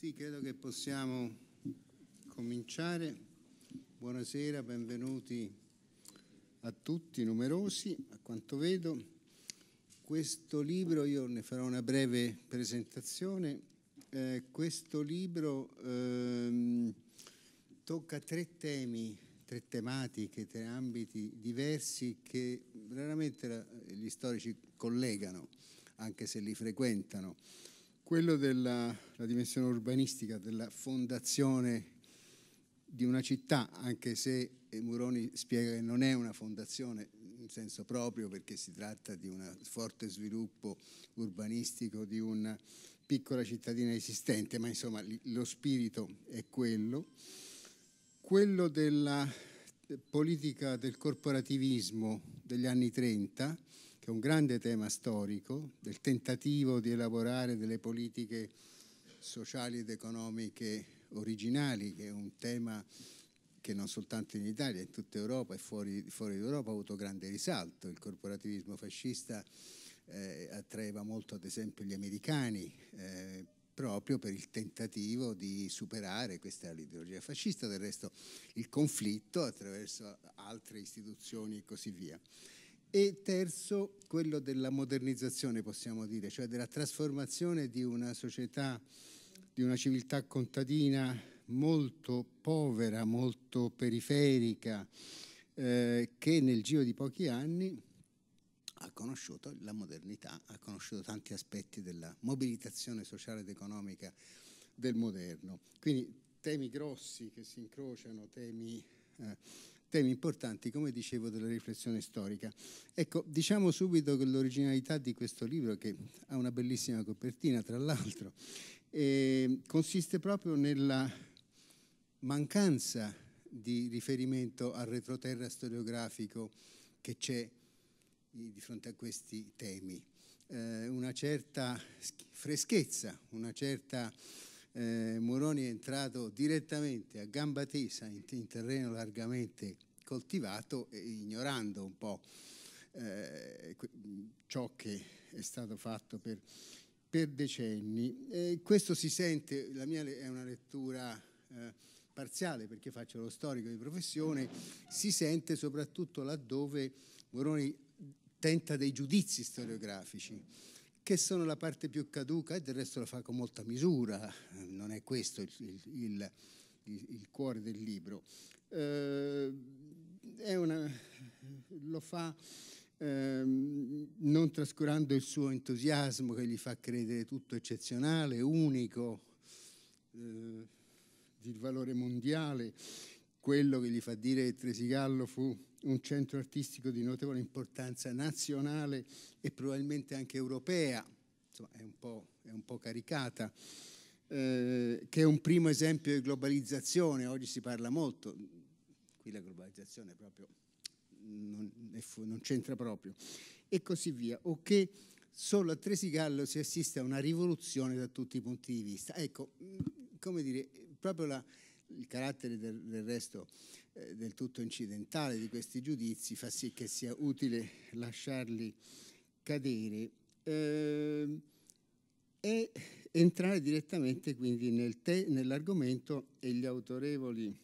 Sì, credo che possiamo cominciare. Buonasera, benvenuti a tutti, numerosi, a quanto vedo. Questo libro, io ne farò una breve presentazione, eh, questo libro ehm, tocca tre temi, tre tematiche, tre ambiti diversi che raramente la, gli storici collegano, anche se li frequentano quello della dimensione urbanistica, della fondazione di una città, anche se Muroni spiega che non è una fondazione in senso proprio perché si tratta di un forte sviluppo urbanistico di una piccola cittadina esistente, ma insomma lo spirito è quello. Quello della eh, politica del corporativismo degli anni 30, che è un grande tema storico, del tentativo di elaborare delle politiche sociali ed economiche originali, che è un tema che non soltanto in Italia, in tutta Europa e fuori, fuori d'Europa ha avuto grande risalto. Il corporativismo fascista eh, attraeva molto ad esempio gli americani eh, proprio per il tentativo di superare questa ideologia fascista, del resto il conflitto attraverso altre istituzioni e così via. E terzo, quello della modernizzazione, possiamo dire, cioè della trasformazione di una società, di una civiltà contadina molto povera, molto periferica, eh, che nel giro di pochi anni ha conosciuto la modernità, ha conosciuto tanti aspetti della mobilitazione sociale ed economica del moderno. Quindi temi grossi che si incrociano, temi eh, temi importanti, come dicevo, della riflessione storica. Ecco, diciamo subito che l'originalità di questo libro, che ha una bellissima copertina, tra l'altro, eh, consiste proprio nella mancanza di riferimento al retroterra storiografico che c'è di fronte a questi temi. Eh, una certa freschezza, una certa eh, Moroni è entrato direttamente a gamba tesa in, in terreno largamente coltivato, e ignorando un po' eh, ciò che è stato fatto per, per decenni. E questo si sente, la mia è una lettura eh, parziale perché faccio lo storico di professione, si sente soprattutto laddove Moroni tenta dei giudizi storiografici che sono la parte più caduca e del resto lo fa con molta misura, non è questo il, il, il, il cuore del libro. Eh, una, lo fa eh, non trascurando il suo entusiasmo che gli fa credere tutto eccezionale, unico, eh, di valore mondiale, quello che gli fa dire che Tresigallo fu un centro artistico di notevole importanza nazionale e probabilmente anche europea, insomma è un po', è un po caricata, eh, che è un primo esempio di globalizzazione, oggi si parla molto, qui la globalizzazione proprio non, non c'entra proprio, e così via, o che solo a Tresigallo si assiste a una rivoluzione da tutti i punti di vista. Ecco, come dire, proprio la il carattere del, del resto eh, del tutto incidentale di questi giudizi fa sì che sia utile lasciarli cadere eh, e entrare direttamente quindi nel nell'argomento e gli autorevoli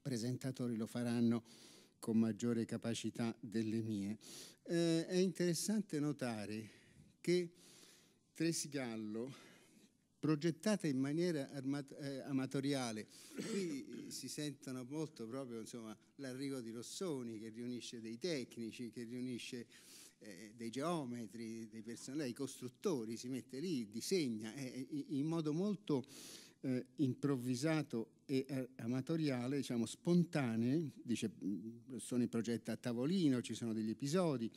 presentatori lo faranno con maggiore capacità delle mie. Eh, è interessante notare che Tresigallo progettata in maniera eh, amatoriale. Qui eh, si sentono molto proprio insomma, l'arrivo di Rossoni che riunisce dei tecnici, che riunisce eh, dei geometri, dei, dei costruttori, si mette lì, disegna eh, eh in modo molto eh, improvvisato e amatoriale, diciamo spontaneo, dice, mm, sono in progetto a tavolino, ci sono degli episodi,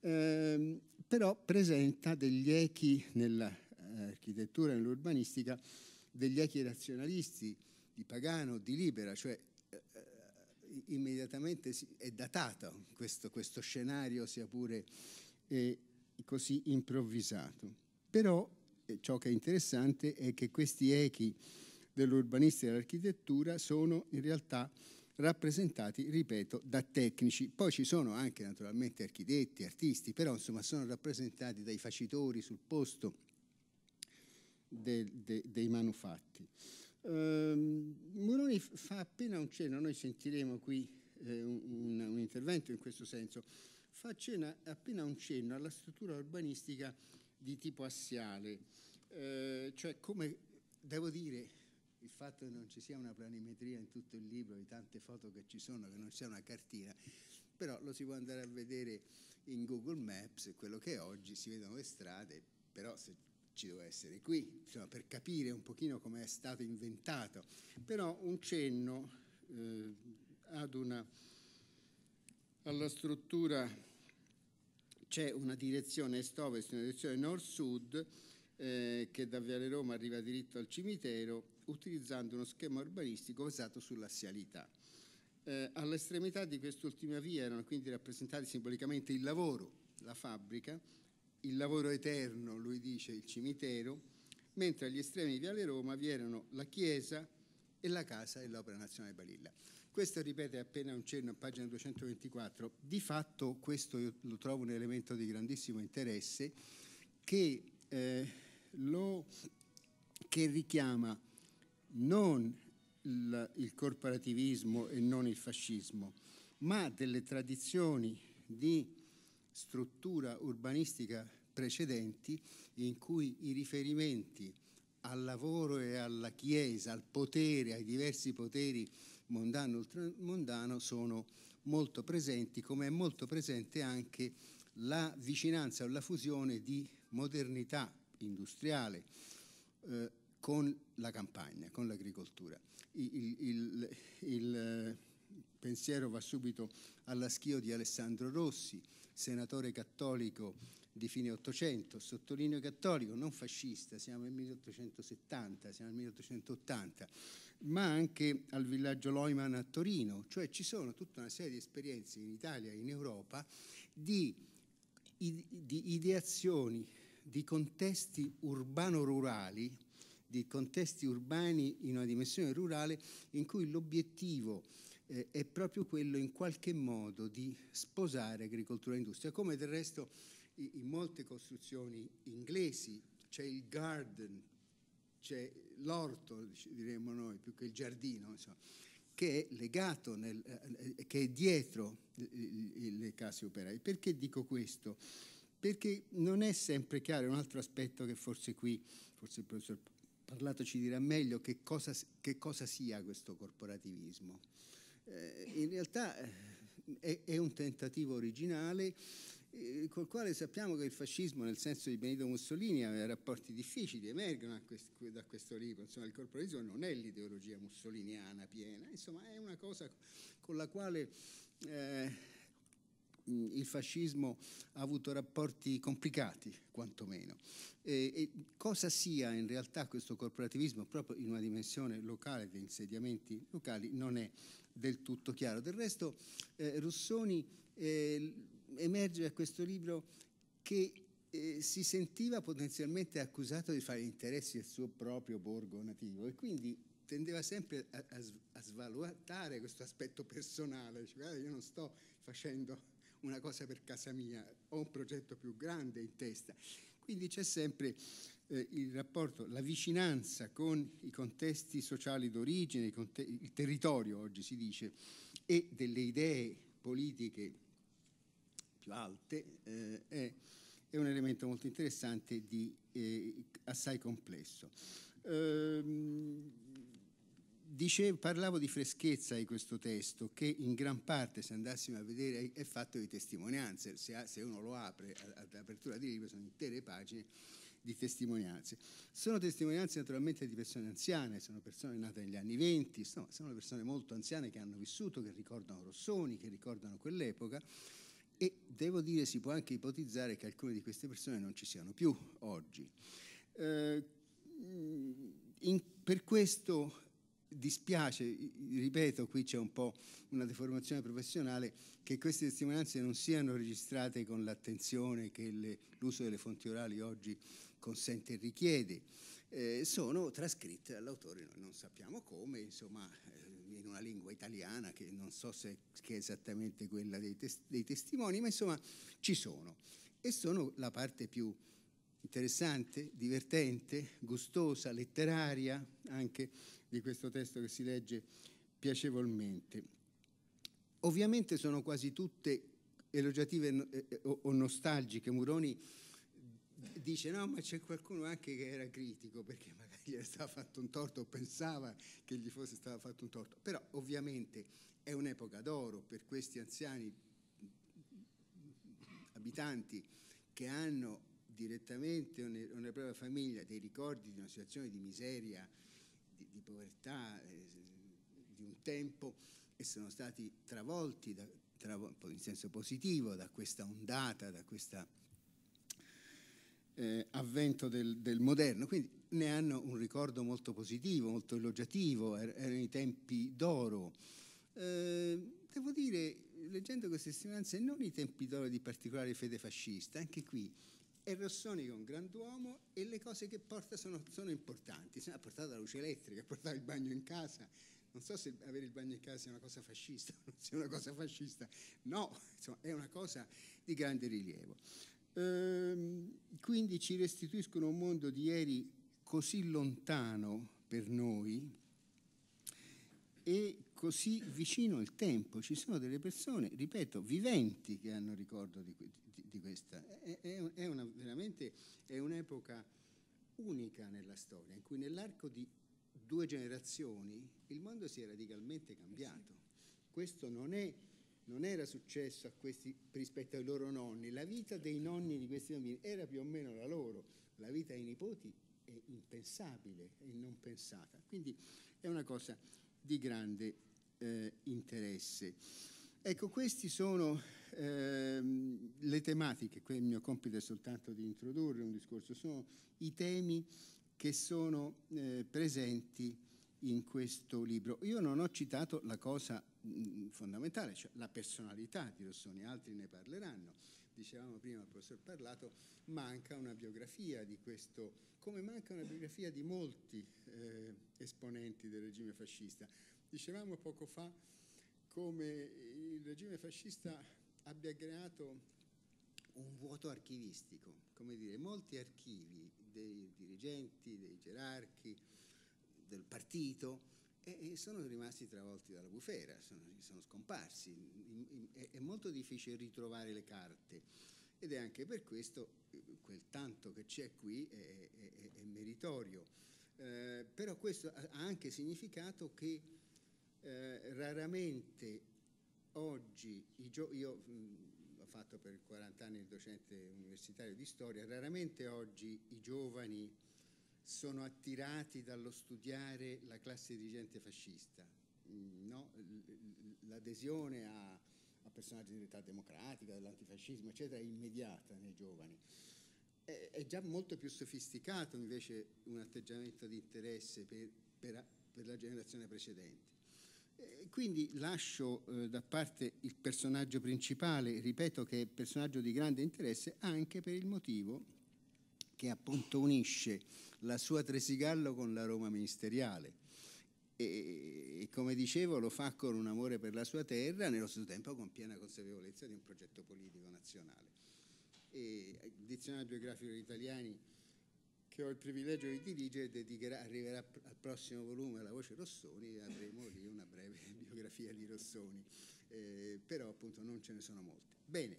ehm, però presenta degli echi nella, nell'architettura e nell'urbanistica degli echi razionalisti di Pagano, di Libera, cioè eh, eh immediatamente è datato questo, questo scenario sia pure eh, così improvvisato. Però eh, ciò che è interessante è che questi echi dell'urbanistica e dell'architettura sono in realtà rappresentati, ripeto, da tecnici. Poi ci sono anche naturalmente architetti, artisti, però insomma sono rappresentati dai facitori sul posto, de, de, dei manufatti. Um, ehm, Muroni fa appena un cenno, noi sentiremo qui eh, un, un, intervento in questo senso, fa cena, appena un cenno alla struttura urbanistica di tipo assiale, eh, cioè come devo dire il fatto che non ci sia una planimetria in tutto il libro, di tante foto che ci sono, che non sia una cartina, però lo si può andare a vedere in Google Maps, quello che è oggi si vedono le strade, però se ci devo essere qui, insomma, per capire un pochino come è stato inventato, però un cenno eh, ad una, alla struttura c'è una direzione est-ovest, una direzione nord-sud eh, che da Viale Roma arriva diritto al cimitero utilizzando uno schema urbanistico basato sull'assialità. Eh, all'estremità di quest'ultima via erano quindi rappresentati simbolicamente il lavoro, la fabbrica, il lavoro eterno, lui dice, il cimitero, mentre agli estremi di Viale Roma vi erano la chiesa e la casa dell'Opera Nazionale Balilla. Questo ripete appena un cenno a pagina 224. Di fatto questo io lo trovo un elemento di grandissimo interesse che, eh, lo, che richiama non il, il corporativismo e non il fascismo, ma delle tradizioni di struttura urbanistica precedenti in cui i riferimenti al lavoro e alla Chiesa, al potere, ai diversi poteri mondano e ultramondano sono molto presenti, come è molto presente anche la vicinanza o la fusione di modernità industriale eh, con la campagna, con l'agricoltura. Il, il, il eh, pensiero va subito alla schio di Alessandro Rossi, senatore cattolico di fine Ottocento, sottolineo cattolico, non fascista, siamo nel 1870, siamo nel 1880, ma anche al villaggio Loiman a Torino, cioè ci sono tutta una serie di esperienze in Italia e in Europa di, di ideazioni, di contesti urbano-rurali, di contesti urbani in una dimensione rurale in cui l'obiettivo eh, è proprio quello in qualche modo di sposare agricoltura e industria, come del resto in molte costruzioni inglesi c'è il garden, c'è l'orto, diremmo noi, più che il giardino, insomma, che è legato, nel, eh, eh che è dietro eh, le case operai. Perché dico questo? Perché non è sempre chiaro, un altro aspetto che forse qui, forse il professor Parlato ci dirà meglio che cosa, che cosa sia questo corporativismo eh, in realtà eh, è, è, un tentativo originale eh, col quale sappiamo che il fascismo, nel senso di Benito Mussolini, aveva rapporti difficili, emergono da questo libro. Insomma, il corporalismo non è l'ideologia mussoliniana piena, insomma, è una cosa con la quale eh, mm, il fascismo ha avuto rapporti complicati, quantomeno. E, e cosa sia in realtà questo corporativismo, proprio in una dimensione locale, di insediamenti locali, non è del tutto chiaro. Del resto eh, Russoni eh, emerge da questo libro che eh, si sentiva potenzialmente accusato di fare interessi al suo proprio borgo nativo e quindi tendeva sempre a, a, a svalutare questo aspetto personale, cioè, guarda, io non sto facendo una cosa per casa mia, ho un progetto più grande in testa. Quindi c'è sempre eh, il rapporto, la vicinanza con i contesti sociali d'origine, conte- il territorio oggi si dice, e delle idee politiche più alte eh, è, è, un elemento molto interessante di eh, assai complesso. Ehm, Dicevo, parlavo di freschezza di questo testo, che in gran parte, se andassimo a vedere, è fatto di testimonianze. Se, uno lo apre all'apertura di libro, sono intere pagine di testimonianze. Sono testimonianze naturalmente di persone anziane, sono persone nate negli anni venti, sono persone molto anziane che hanno vissuto, che ricordano Rossoni, che ricordano quell'epoca e devo dire si può anche ipotizzare che alcune di queste persone non ci siano più oggi. Eh, in, per questo dispiace, ripeto, qui c'è un po' una deformazione professionale, che queste testimonianze non siano registrate con l'attenzione che le, l'uso delle fonti orali oggi consente e richiede. Eh, sono trascritte dall'autore, non sappiamo come, insomma, eh, in una lingua italiana che non so se è esattamente quella dei, tes- dei testimoni, ma insomma ci sono. E sono la parte più interessante, divertente, gustosa, letteraria anche di questo testo che si legge piacevolmente. Ovviamente sono quasi tutte elogiative eh, eh, o, o nostalgiche. Muroni dice no ma c'è qualcuno anche che era critico perché magari gli era stato fatto un torto o pensava che gli fosse stato fatto un torto però ovviamente è un'epoca d'oro per questi anziani abitanti che hanno direttamente o, ne, o nella propria famiglia dei ricordi di una situazione di miseria, di, di povertà, eh, di un tempo e sono stati travolti da, travo, in senso positivo da questa ondata, da questo eh, avvento del, del, moderno. Quindi ne hanno un ricordo molto positivo, molto elogiativo, er, erano i tempi d'oro. Eh, devo dire, leggendo queste testimonianze, non i tempi d'oro di particolare fede fascista, anche qui e Rossoni è un grand'uomo e le cose che porta sono, sono importanti. ha portato la luce elettrica, ha portato il bagno in casa. Non so se avere il bagno in casa sia una cosa fascista o non sia una cosa fascista. No, insomma, è una cosa di grande rilievo. Ehm, quindi ci restituiscono un mondo di ieri così lontano per noi e così vicino al tempo. Ci sono delle persone, ripeto, viventi che hanno ricordo di, di questa. È, è una, veramente è un'epoca unica nella storia, in cui nell'arco di due generazioni il mondo si è radicalmente eh cambiato. Questo non, è, non era successo a questi, rispetto ai loro nonni, la vita dei certo. nonni di questi bambini era più o meno la loro, la vita dei nipoti è impensabile e non pensata. Quindi è una cosa di grande eh, interesse. Ecco, queste sono ehm, le tematiche, il mio compito è soltanto di introdurre un discorso, sono i temi che sono eh, presenti in questo libro. Io non ho citato la cosa mh, mm, fondamentale, cioè la personalità di Rossoni, altri ne parleranno. Dicevamo prima, il professor Parlato, manca una biografia di questo, come manca una biografia di molti eh, esponenti del regime fascista. Dicevamo poco fa come il regime fascista abbia creato un vuoto archivistico, come dire, molti archivi dei dirigenti, dei gerarchi, del partito e, sono rimasti travolti dalla bufera, sono, sono scomparsi, è, molto difficile ritrovare le carte ed è anche per questo eh, quel tanto che c'è qui è, è, è meritorio. Eh, però questo ha anche significato che eh, raramente oggi, io mm, ho fatto per 40 anni il docente universitario di storia, raramente oggi i giovani sono attirati dallo studiare la classe dirigente fascista. Mm, no? L'adesione a, a, personaggi dell'età democratica, dell'antifascismo, eccetera, è immediata nei giovani. È, è già molto più sofisticato invece un atteggiamento di interesse per, per, per la generazione precedente eh, quindi lascio eh, da parte il personaggio principale, ripeto che è un personaggio di grande interesse anche per il motivo che appunto unisce la sua Tresigallo con la Roma ministeriale. E, e, come dicevo lo fa con un amore per la sua terra, nello stesso tempo con piena consapevolezza di un progetto politico nazionale. E, il dizionario biografico degli italiani che ho il privilegio di dirigere, dedicherà, arriverà al prossimo volume La voce Rossoni, e avremo lì una breve biografia di Rossoni, eh, però appunto non ce ne sono molte. Bene,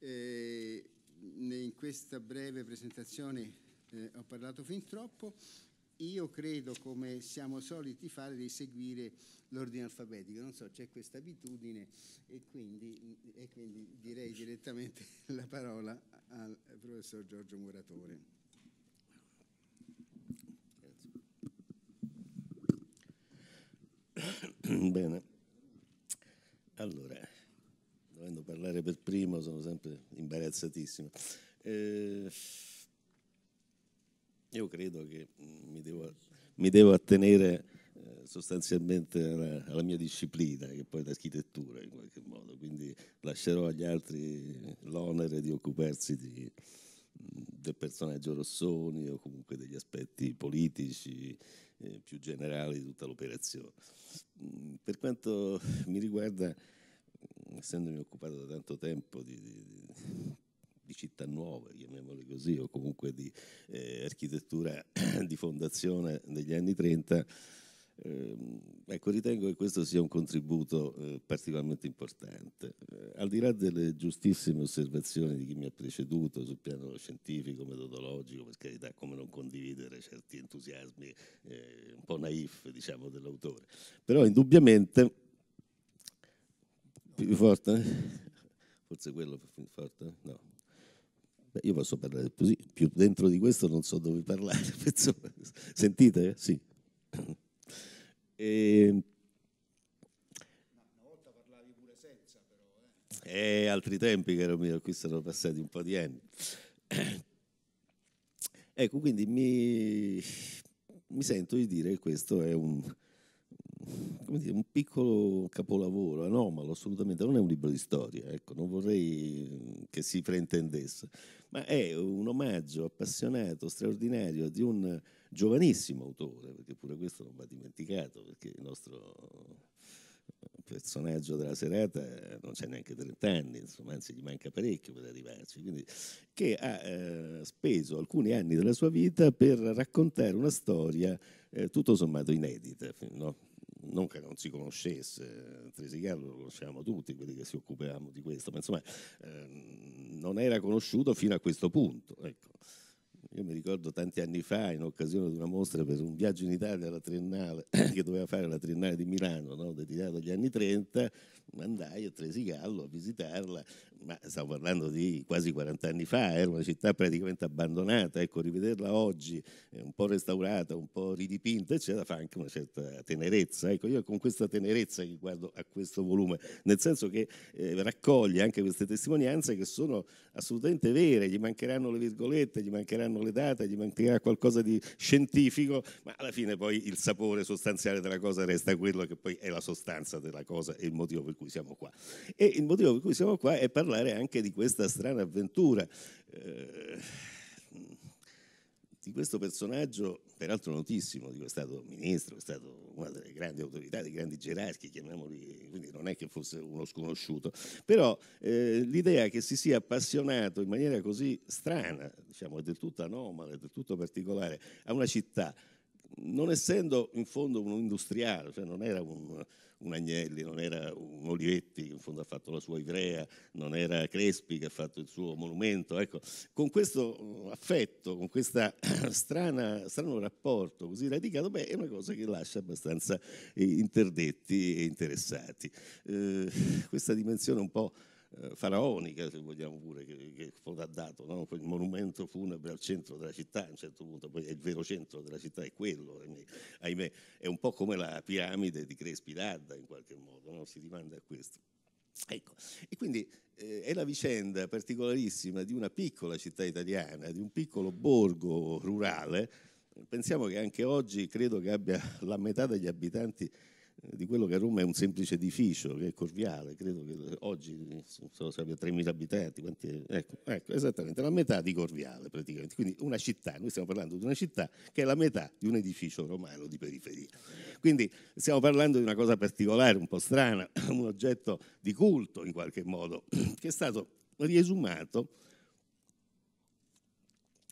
eh, in questa breve presentazione eh, ho parlato fin troppo, io credo, come siamo soliti fare, di seguire l'ordine alfabetico. Non so, c'è questa abitudine e quindi, e quindi direi direttamente la parola al professor Giorgio Muratore. Bene. Allora, dovendo parlare per primo sono sempre imbarazzatissimo. Eh, io credo che mi devo, mi devo attenere eh, sostanzialmente alla, alla, mia disciplina, che poi è l'architettura in qualche modo, quindi lascerò agli altri l'onere di occuparsi di, del personaggio Rossoni o comunque degli aspetti politici, eh, più generale di tutta l'operazione. Mm, per quanto mi riguarda, mm, essendomi occupato da tanto tempo di, di, di città nuove, chiamiamole così, o comunque di eh, architettura di fondazione degli anni 30, Ehm, ecco, ritengo che questo sia un contributo eh, particolarmente importante. Eh, al di là delle giustissime osservazioni di chi mi ha preceduto sul piano scientifico, metodologico, per carità, come non condividere certi entusiasmi eh, un po' naif, diciamo, dell'autore. Però indubbiamente più forte? Forse quello più forte? No. io posso parlare così, più dentro di questo non so dove parlare. Sentite? Sì. E... Una volta parlavi pure senza, però. Eh. E altri tempi, caro mio, qui sono passati un po' di anni. ecco, quindi mi, mi, sento di dire che questo è un, dire, un, piccolo capolavoro, anomalo assolutamente, non è un libro di storia, ecco, non vorrei che si fraintendesse, ma è un omaggio appassionato, straordinario di un giovanissimo autore, perché pure questo non va dimenticato, perché il nostro eh, personaggio della serata eh, non c'è neanche 30 anni, insomma, anzi gli manca parecchio per arrivarci, quindi, che ha eh, speso alcuni anni della sua vita per raccontare una storia eh, tutto sommato inedita, no? non che non si conoscesse, Tresigallo lo conosciamo tutti quelli che si occupavamo di questo, ma insomma eh, non era conosciuto fino a questo punto. Ecco. Io mi ricordo tanti anni fa, in occasione di una mostra per un viaggio in Italia alla Triennale, che doveva fare la Triennale di Milano, no? dedicata agli anni 30, andai a Tresigallo a visitarla, ma stiamo parlando di quasi 40 anni fa, era una città praticamente abbandonata, ecco, rivederla oggi un po' restaurata, un po' ridipinta, eccetera, fa anche una certa tenerezza, ecco, io con questa tenerezza che guardo a questo volume, nel senso che eh, raccoglie anche queste testimonianze che sono assolutamente vere, gli mancheranno le virgolette, gli mancheranno le completata, gli mancherà qualcosa di scientifico, ma alla fine poi il sapore sostanziale della cosa resta quello che poi è la sostanza della cosa e il motivo per cui siamo qua. E il motivo per cui siamo qua è parlare anche di questa strana avventura, eh, di questo personaggio peraltro notissimo, dico, è stato ministro, è stato una delle grandi autorità, dei grandi gerarchi, chiamiamoli, quindi non è che fosse uno sconosciuto, però eh, l'idea che si sia appassionato in maniera così strana, diciamo, è del tutto anomala, è del tutto particolare, a una città, non essendo in fondo un industriale, cioè non era un un Agnelli, non era un Olivetti che in fondo ha fatto la sua ivrea, non era Crespi che ha fatto il suo monumento. Ecco, con questo uh, affetto, con questo strano rapporto così radicato, beh, è una cosa che lascia abbastanza eh, interdetti e interessati. Eh, questa dimensione un po' Eh, faraonica, se vogliamo pure, che, che fu dato, no? quel monumento funebre al centro della città, a un certo punto, poi il vero centro della città è quello, ahimè, è un po' come la piramide di Crespi Radda in qualche modo, no? si rimanda a questo. Ecco, e quindi eh, è la vicenda particolarissima di una piccola città italiana, di un piccolo borgo rurale, pensiamo che anche oggi credo che abbia la metà degli abitanti di quello che a Roma è un semplice edificio, che è Corviale, credo che oggi non so se abbia 3.000 abitanti, quanti, ecco, ecco, esattamente, la metà di Corviale praticamente, quindi una città, noi stiamo parlando di una città che è la metà di un edificio romano di periferia. Quindi stiamo parlando di una cosa particolare, un po' strana, un oggetto di culto in qualche modo, che è stato riesumato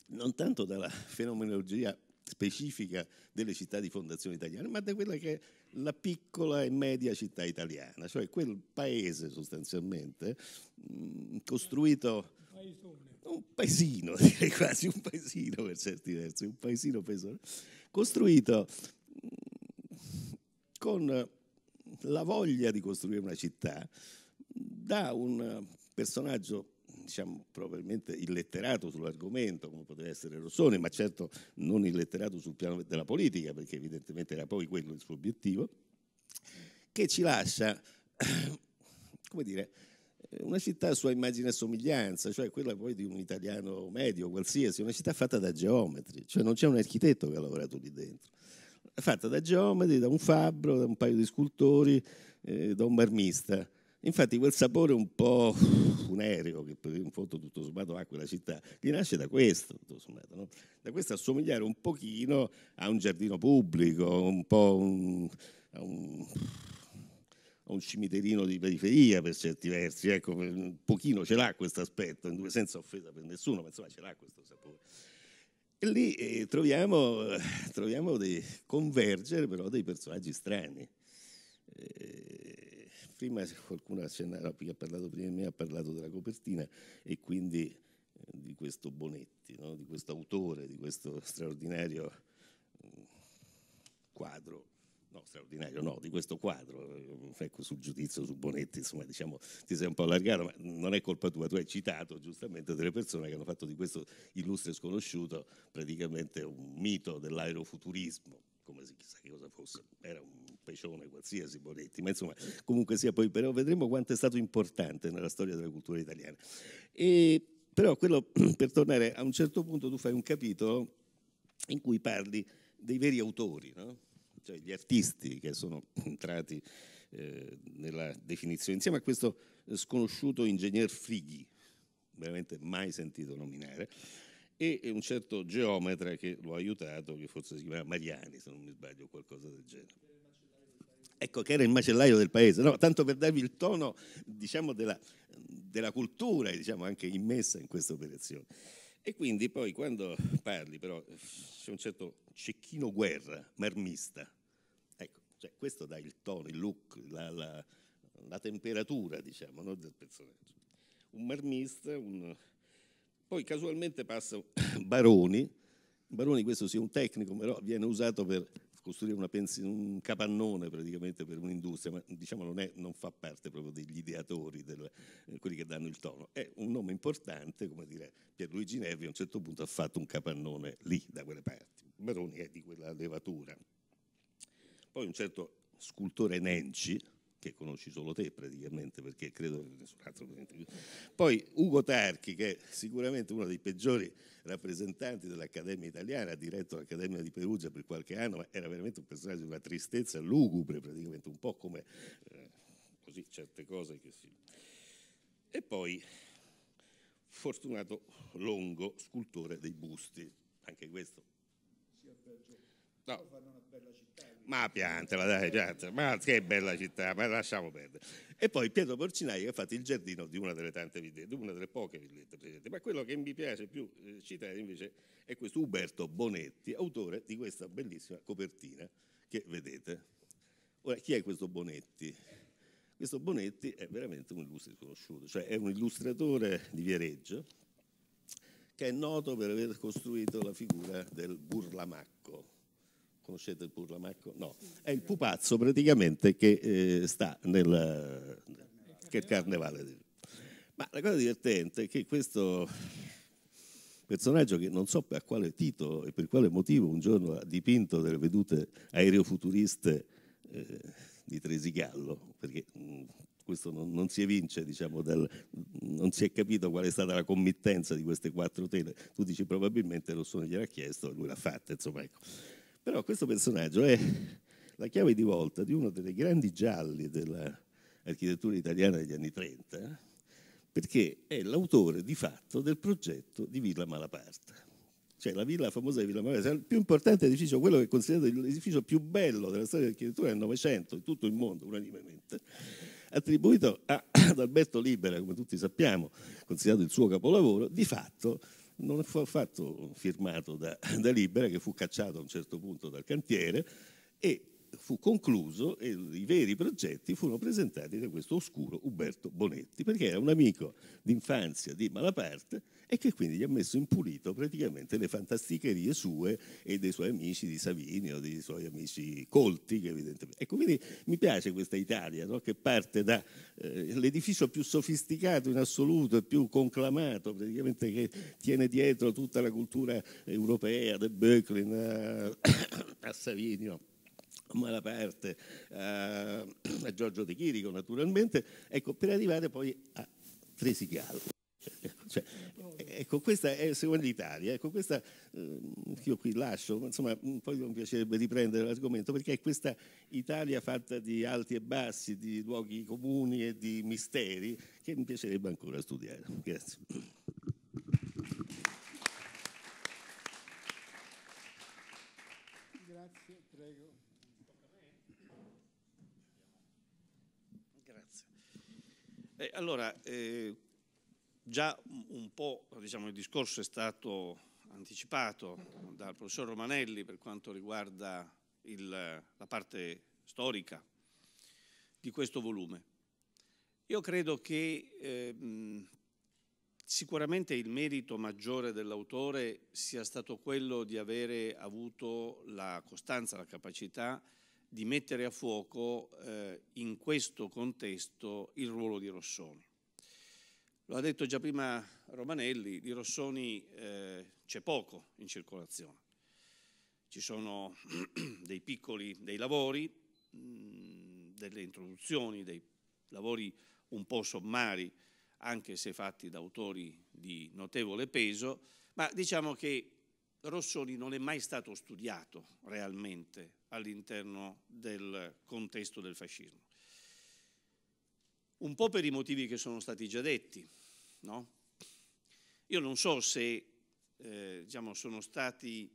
non tanto dalla fenomenologia specifica delle città di fondazione italiana, ma da quella che è la piccola e media città italiana, cioè quel paese sostanzialmente mh, mm, costruito... Un paesino, direi quasi un paesino per certi versi, un paesino peso, costruito mm, con la voglia di costruire una città da un personaggio diciamo, probabilmente illetterato sull'argomento, come poteva essere Rossoni, ma certo non illetterato sul piano della politica, perché evidentemente era poi quello il suo obiettivo, che ci lascia, come dire, una città a sua immagine e somiglianza, cioè quella poi di un italiano medio qualsiasi, una città fatta da geometri, cioè non c'è un architetto che ha lavorato lì dentro, fatta da geometri, da un fabbro, da un paio di scultori, eh, da un marmista. Infatti quel sapore un po' funereo che in fondo tutto sommato ha quella città, gli nasce da questo, sommato, no? da questo assomigliare un pochino a un giardino pubblico, un po' un, a un un cimiterino di periferia per certi versi, ecco, un pochino ce l'ha questo aspetto, senza offesa per nessuno, ma insomma ce l'ha questo sapore. E lì eh, troviamo, troviamo dei, convergere però dei personaggi strani. Eh, prima qualcuno accennava, chi ha parlato prima di me ha parlato della copertina e quindi eh, di questo Bonetti, no? di questo autore, di questo straordinario mm, quadro no, straordinario no, di questo quadro, eh, ecco sul giudizio su Bonetti, insomma diciamo ti sei un po' allargato, ma non è colpa tua, tu hai citato giustamente delle persone che hanno fatto di questo illustre sconosciuto praticamente un mito dell'aerofuturismo, come se chissà che cosa fosse, era un pecione qualsiasi Bonetti, ma insomma comunque sia poi però vedremo quanto è stato importante nella storia della cultura italiana. E, però quello, per tornare a un certo punto tu fai un capitolo in cui parli dei veri autori, no? cioè gli artisti che sono entrati eh, nella definizione, insieme a questo eh, sconosciuto ingegner Frighi, veramente mai sentito nominare, e un certo geometra che l'ho aiutato, che forse si chiamava Mariani, se non mi sbaglio, qualcosa del genere. Ecco, che era il macellaio del paese, no, tanto per darvi il tono, diciamo, della, della cultura, diciamo, anche immessa in questa operazione. E quindi poi quando parli però c'è un certo cecchino guerra, marmista, ecco, cioè questo dà il tono, il look, la, la, la temperatura, diciamo, no, del personaggio. Un marmista, un, poi casualmente passa Baroni, Baroni questo sia un tecnico, però viene usato per costruire un capannone praticamente per un'industria, ma diciamo non, è, non, fa parte proprio degli ideatori, del, eh, quelli che danno il tono. È un nome importante, come dire, Pierluigi Nervi a un certo punto ha fatto un capannone lì, da quelle parti. Baroni è di quella levatura. Poi un certo scultore Nenci, che conosci solo te praticamente, perché credo che nessun altro. Poi Ugo Tarchi, che è sicuramente uno dei peggiori rappresentanti dell'Accademia Italiana, ha diretto l'Accademia di Perugia per qualche anno, ma era veramente un personaggio di una tristezza lugubre, praticamente un po' come eh, così certe cose che si... E poi Fortunato Longo, scultore dei busti, anche questo. Sì, è bello. No. fanno una bella città. Ma piantala dai, piantala, ma che bella città, ma lasciamo perdere. E poi Pietro Porcinai ha fatto il giardino di una delle tante villette, di una delle poche villette presenti. Ma quello che mi piace più eh, citare invece è questo Uberto Bonetti, autore di questa bellissima copertina che vedete. Ora, chi è questo Bonetti? Questo Bonetti è veramente un illustre sconosciuto, cioè è un illustratore di Viareggio che è noto per aver costruito la figura del burlamacco conoscete il burlamacco? No, è il pupazzo praticamente che eh, sta nel che è carnevale. Ma la cosa divertente è che questo personaggio che non so per quale titolo e per quale motivo un giorno ha dipinto delle vedute aerofuturiste eh, di Tresigallo, perché mh, mm, questo non, non, si evince, diciamo, dal, non si è capito qual è stata la committenza di queste quattro tele. Tu dici probabilmente Rossoni gliel'ha chiesto, e lui l'ha fatta, insomma, ecco. Però questo personaggio è la chiave di volta di uno dei grandi gialli dell'architettura italiana degli anni 30, perché è l'autore di fatto del progetto di Villa Malaparte. Cioè la villa famosa di Villa Malaparta, il più importante edificio, quello che è considerato l'edificio più bello della storia dell'architettura del Novecento in tutto il mondo, unanimemente, attribuito a, ad Alberto Libera, come tutti sappiamo, considerato il suo capolavoro, di fatto non fu affatto firmato da, da Libera, che fu cacciato a un certo punto dal cantiere e fu concluso e i veri progetti furono presentati da questo oscuro Uberto Bonetti, perché era un amico d'infanzia di Malaparte e che quindi gli ha messo in pulito praticamente le fantasticherie sue e dei suoi amici di Savini o dei suoi amici colti. Ecco, quindi mi piace questa Italia no? che parte dall'edificio eh, più sofisticato in assoluto e più conclamato, praticamente che tiene dietro tutta la cultura europea, da Böcklin a, a Savini. No? Malaparte, a, eh, a Giorgio De Chirico naturalmente, ecco, per arrivare poi a Tresigallo. Cioè, ecco, questa è secondo l'Italia, ecco, questa eh, io qui lascio, ma insomma mm, poi mi piacerebbe riprendere l'argomento perché è questa Italia fatta di alti e bassi, di luoghi comuni e di misteri che mi piacerebbe ancora studiare. Grazie. Eh, allora, eh, già un po' diciamo, il discorso è stato anticipato dal professor Romanelli per quanto riguarda il, la parte storica di questo volume. Io credo che eh, sicuramente il merito maggiore dell'autore sia stato quello di avere avuto la costanza, la capacità di mettere a fuoco eh, in questo contesto il ruolo di Rossoni. Lo ha detto già prima Romanelli, di Rossoni eh, c'è poco in circolazione. Ci sono dei piccoli, dei lavori, mh, mm, delle introduzioni, dei lavori un po' sommari, anche se fatti da autori di notevole peso, ma diciamo che Rossoni non è mai stato studiato realmente all'interno del contesto del fascismo. Un po' per i motivi che sono stati già detti. No? Io non so se, eh, diciamo, stati,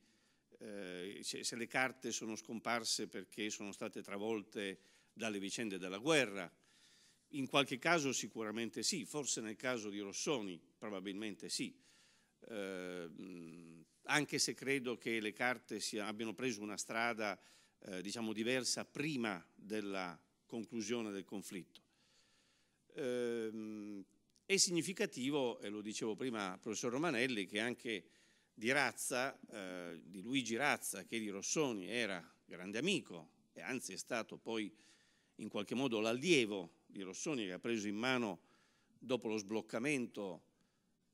eh, se le carte sono scomparse perché sono state travolte dalle vicende della guerra. In qualche caso sicuramente sì, forse nel caso di Rossoni probabilmente sì. Eh, anche se credo che le carte sia, abbiano preso una strada eh, diciamo diversa prima della conclusione del conflitto. Ehm, è significativo, e lo dicevo prima al professor Romanelli, che anche di Razza, eh, di Luigi Razza, che di Rossoni era grande amico e anzi è stato poi in qualche modo l'allievo di Rossoni che ha preso in mano dopo lo sbloccamento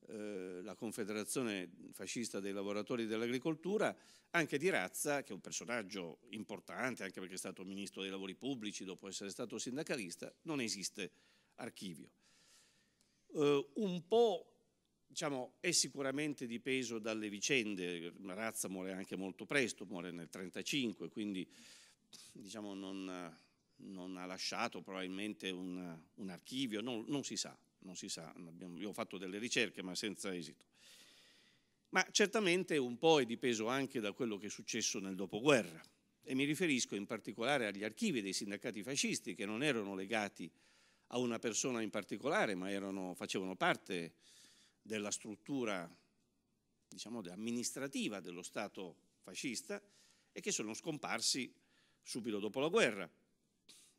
eh, la Confederazione Fascista dei Lavoratori dell'Agricoltura, anche di razza, che è un personaggio importante, anche perché è stato ministro dei lavori pubblici, dopo essere stato sindacalista, non esiste archivio. Eh, un po' diciamo, è sicuramente dipeso dalle vicende, Razza muore anche molto presto, muore nel 1935, quindi diciamo, non, non, ha lasciato probabilmente un, un archivio, non, non si sa, non si sa, abbiamo, fatto delle ricerche ma senza esito. Ma certamente un po' è dipeso anche da quello che è successo nel dopoguerra e mi riferisco in particolare agli archivi dei sindacati fascisti che non erano legati a una persona in particolare ma erano, facevano parte della struttura diciamo, amministrativa dello Stato fascista e che sono scomparsi subito dopo la guerra.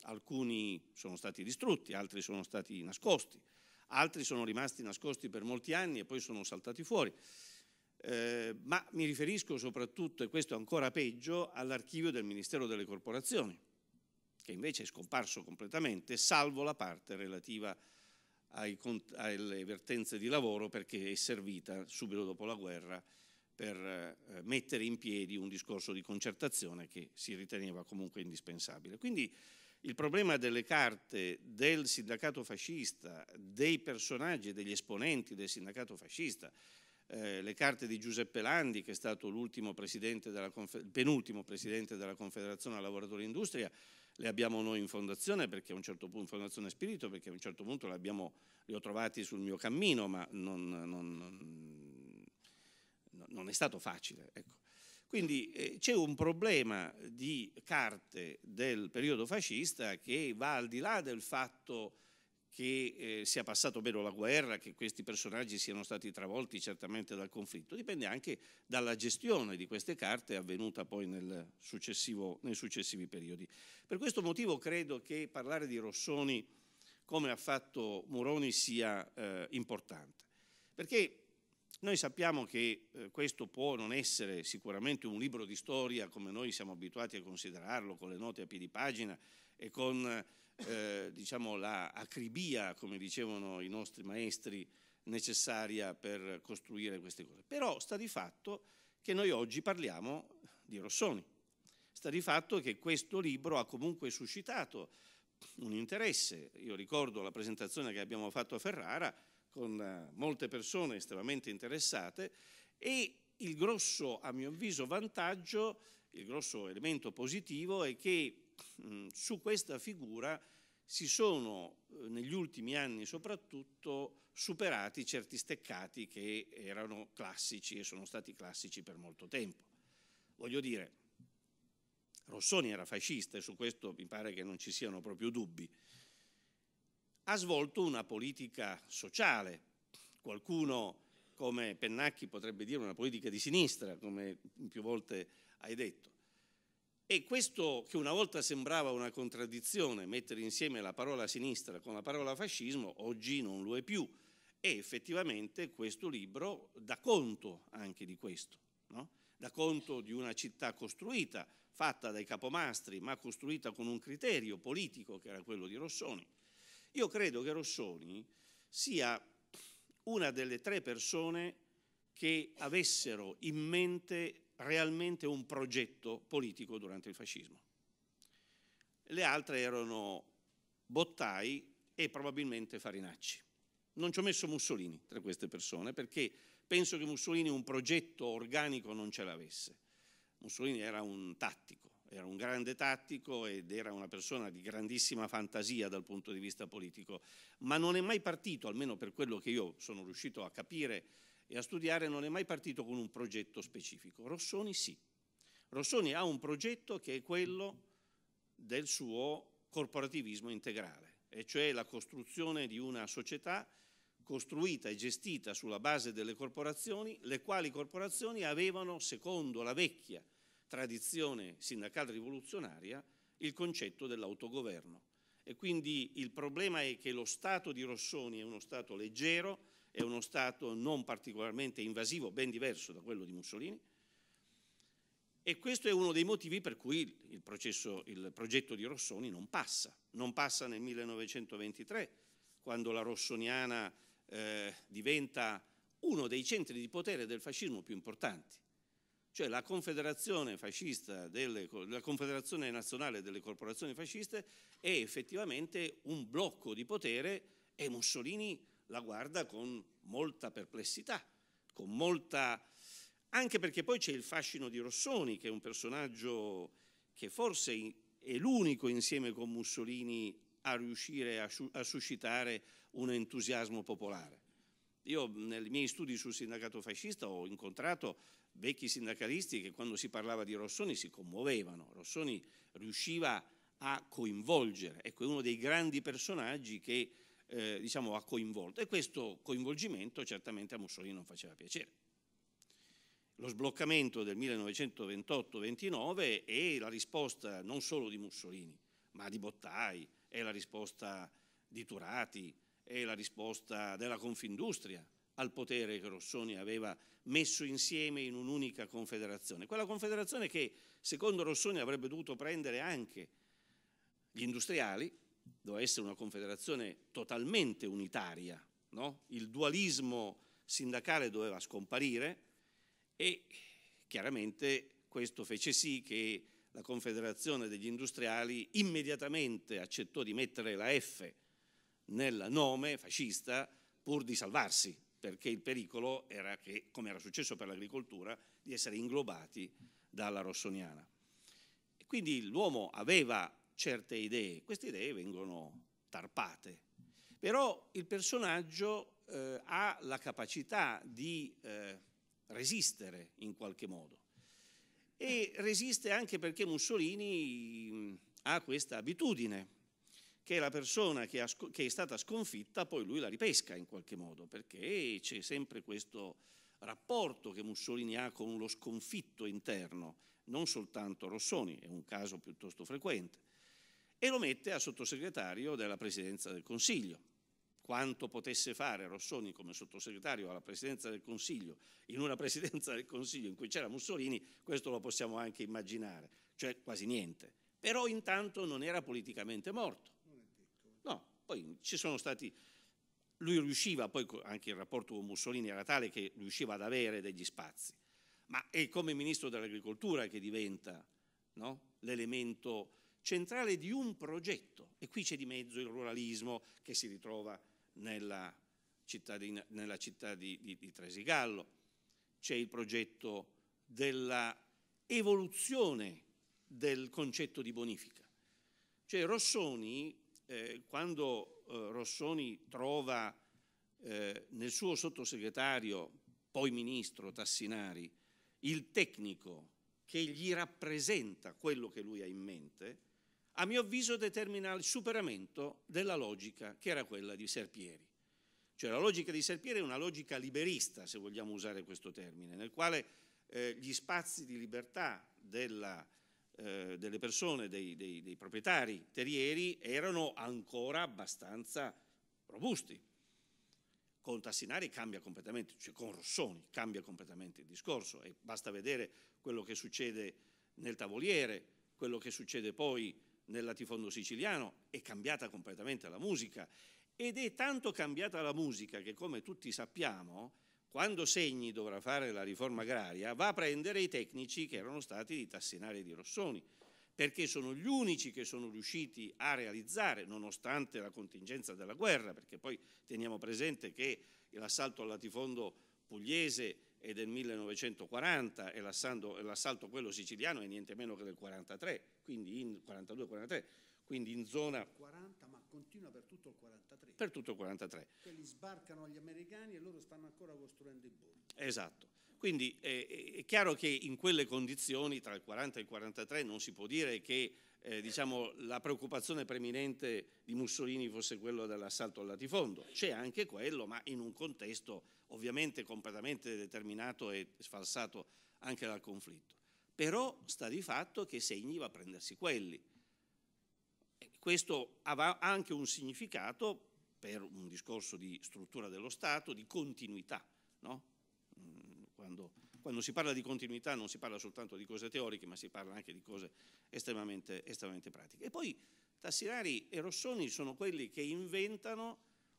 Alcuni sono stati distrutti, altri sono stati nascosti altri sono rimasti nascosti per molti anni e poi sono saltati fuori. Eh, ma mi riferisco soprattutto, e questo è ancora peggio, all'archivio del Ministero delle Corporazioni, che invece è scomparso completamente, salvo la parte relativa ai, alle vertenze di lavoro perché è servita subito dopo la guerra per eh, mettere in piedi un discorso di concertazione che si riteneva comunque indispensabile. Quindi il problema delle carte del sindacato fascista, dei personaggi, degli esponenti del sindacato fascista, eh, le carte di Giuseppe Landi, che è stato presidente il penultimo presidente della Confederazione Lavoratori Industria, le abbiamo noi in fondazione, perché a un certo punto, in fondazione Spirito, perché a un certo punto le, abbiamo, le ho trovate sul mio cammino, ma non, non, non, non è stato facile. Ecco. Quindi eh, c'è un problema di carte del periodo fascista che va al di là del fatto che eh, sia passato bene la guerra, che questi personaggi siano stati travolti certamente dal conflitto, dipende anche dalla gestione di queste carte avvenuta poi nel nei successivi periodi. Per questo motivo credo che parlare di Rossoni come ha fatto Muroni sia eh, importante, perché noi sappiamo che eh, questo può non essere sicuramente un libro di storia come noi siamo abituati a considerarlo, con le note a piedi pagina e con eh, diciamo, la acribia, come dicevano i nostri maestri, necessaria per costruire queste cose. Però sta di fatto che noi oggi parliamo di Rossoni. Sta di fatto che questo libro ha comunque suscitato un interesse. Io ricordo la presentazione che abbiamo fatto a Ferrara, con eh, molte persone estremamente interessate e il grosso, a mio avviso, vantaggio, il grosso elemento positivo è che mh, mm, su questa figura si sono eh, negli ultimi anni soprattutto superati certi steccati che erano classici e sono stati classici per molto tempo. Voglio dire, Rossoni era fascista e su questo mi pare che non ci siano proprio dubbi, ha svolto una politica sociale. Qualcuno come Pennacchi potrebbe dire una politica di sinistra, come più volte hai detto. E questo che una volta sembrava una contraddizione, mettere insieme la parola sinistra con la parola fascismo, oggi non lo è più. E effettivamente questo libro dà conto anche di questo, no? dà conto di una città costruita, fatta dai capomastri, ma costruita con un criterio politico che era quello di Rossoni, io credo che Rossoni sia una delle tre persone che avessero in mente realmente un progetto politico durante il fascismo. Le altre erano Bottai e probabilmente Farinacci. Non ci ho messo Mussolini tra queste persone perché penso che Mussolini un progetto organico non ce l'avesse. Mussolini era un tattico era un grande tattico ed era una persona di grandissima fantasia dal punto di vista politico, ma non è mai partito, almeno per quello che io sono riuscito a capire e a studiare, non è mai partito con un progetto specifico. Rossoni sì. Rossoni ha un progetto che è quello del suo corporativismo integrale, e cioè la costruzione di una società costruita e gestita sulla base delle corporazioni, le quali corporazioni avevano, secondo la vecchia tradizione sindacale rivoluzionaria il concetto dell'autogoverno. E quindi il problema è che lo Stato di Rossoni è uno Stato leggero, è uno Stato non particolarmente invasivo, ben diverso da quello di Mussolini, e questo è uno dei motivi per cui il, processo, il progetto di Rossoni non passa. Non passa nel 1923, quando la rossoniana eh, diventa uno dei centri di potere del fascismo più importanti cioè la Confederazione, delle, la Confederazione Nazionale delle Corporazioni Fasciste è effettivamente un blocco di potere e Mussolini la guarda con molta perplessità, con molta... anche perché poi c'è il fascino di Rossoni, che è un personaggio che forse è l'unico insieme con Mussolini a riuscire a, a suscitare un entusiasmo popolare. Io nei miei studi sul sindacato fascista ho incontrato vecchi sindacalisti che quando si parlava di Rossoni si commuovevano, Rossoni riusciva a coinvolgere, ecco è uno dei grandi personaggi che eh, diciamo, ha coinvolto e questo coinvolgimento certamente a Mussolini non faceva piacere. Lo sbloccamento del 1928-29 è la risposta non solo di Mussolini, ma di Bottai, è la risposta di Turati, è la risposta della Confindustria, al potere che Rossoni aveva messo insieme in un'unica confederazione. Quella confederazione che, secondo Rossoni, avrebbe dovuto prendere anche gli industriali, doveva essere una confederazione totalmente unitaria, no? il dualismo sindacale doveva scomparire e chiaramente questo fece sì che la Confederazione degli Industriali immediatamente accettò di mettere la F nel nome fascista pur di salvarsi, perché il pericolo era che, come era successo per l'agricoltura, di essere inglobati dalla rossoniana. E quindi l'uomo aveva certe idee, queste idee vengono tarpate, però il personaggio eh, ha la capacità di eh, resistere in qualche modo e resiste anche perché Mussolini mh, ha questa abitudine che la persona che, ha, che, è stata sconfitta poi lui la ripesca in qualche modo, perché c'è sempre questo rapporto che Mussolini ha con lo sconfitto interno, non soltanto Rossoni, è un caso piuttosto frequente, e lo mette a sottosegretario della Presidenza del Consiglio. Quanto potesse fare Rossoni come sottosegretario alla Presidenza del Consiglio, in una Presidenza del Consiglio in cui c'era Mussolini, questo lo possiamo anche immaginare, cioè quasi niente. Però intanto non era politicamente morto No, poi ci sono stati... Lui riusciva, poi anche il rapporto con Mussolini era tale che riusciva ad avere degli spazi, ma è come ministro dell'agricoltura che diventa no? l'elemento centrale di un progetto. E qui c'è di mezzo il ruralismo che si ritrova nella città di, nella città di, di, di Tresigallo, c'è il progetto della evoluzione del concetto di bonifica. Cioè Rossoni eh, quando eh, Rossoni trova eh, nel suo sottosegretario, poi ministro Tassinari, il tecnico che gli rappresenta quello che lui ha in mente, a mio avviso determina il superamento della logica che era quella di Serpieri. Cioè la logica di Serpieri è una logica liberista, se vogliamo usare questo termine, nel quale eh, gli spazi di libertà della eh, delle persone, dei, dei, dei proprietari terrieri, erano ancora abbastanza robusti. Con Tassinari cambia completamente, cioè con Rossoni cambia completamente il discorso e basta vedere quello che succede nel tavoliere, quello che succede poi nel latifondo siciliano, è cambiata completamente la musica ed è tanto cambiata la musica che come tutti sappiamo quando Segni dovrà fare la riforma agraria, va a prendere i tecnici che erano stati di Tassinari e di Rossoni, perché sono gli unici che sono riusciti a realizzare, nonostante la contingenza della guerra, perché poi teniamo presente che l'assalto al latifondo pugliese è del 1940 e l'assalto, quello siciliano è niente meno che del 43, quindi in 42-43, quindi in zona... 40, continua per tutto il 43. Per tutto il 43. Quelli sbarcano gli americani e loro stanno ancora costruendo i bordi. Esatto. Quindi eh, eh, è chiaro che in quelle condizioni, tra il 40 e il 43, non si può dire che eh, diciamo, la preoccupazione preminente di Mussolini fosse quella dell'assalto al latifondo. C'è anche quello, ma in un contesto ovviamente completamente determinato e sfalsato anche dal conflitto. Però sta di fatto che Segni va a prendersi quelli questo ha anche un significato per un discorso di struttura dello Stato, di continuità. No? Mm, quando, quando, si parla di continuità non si parla soltanto di cose teoriche, ma si parla anche di cose estremamente, estremamente pratiche. E poi Tassinari e Rossoni sono quelli che inventano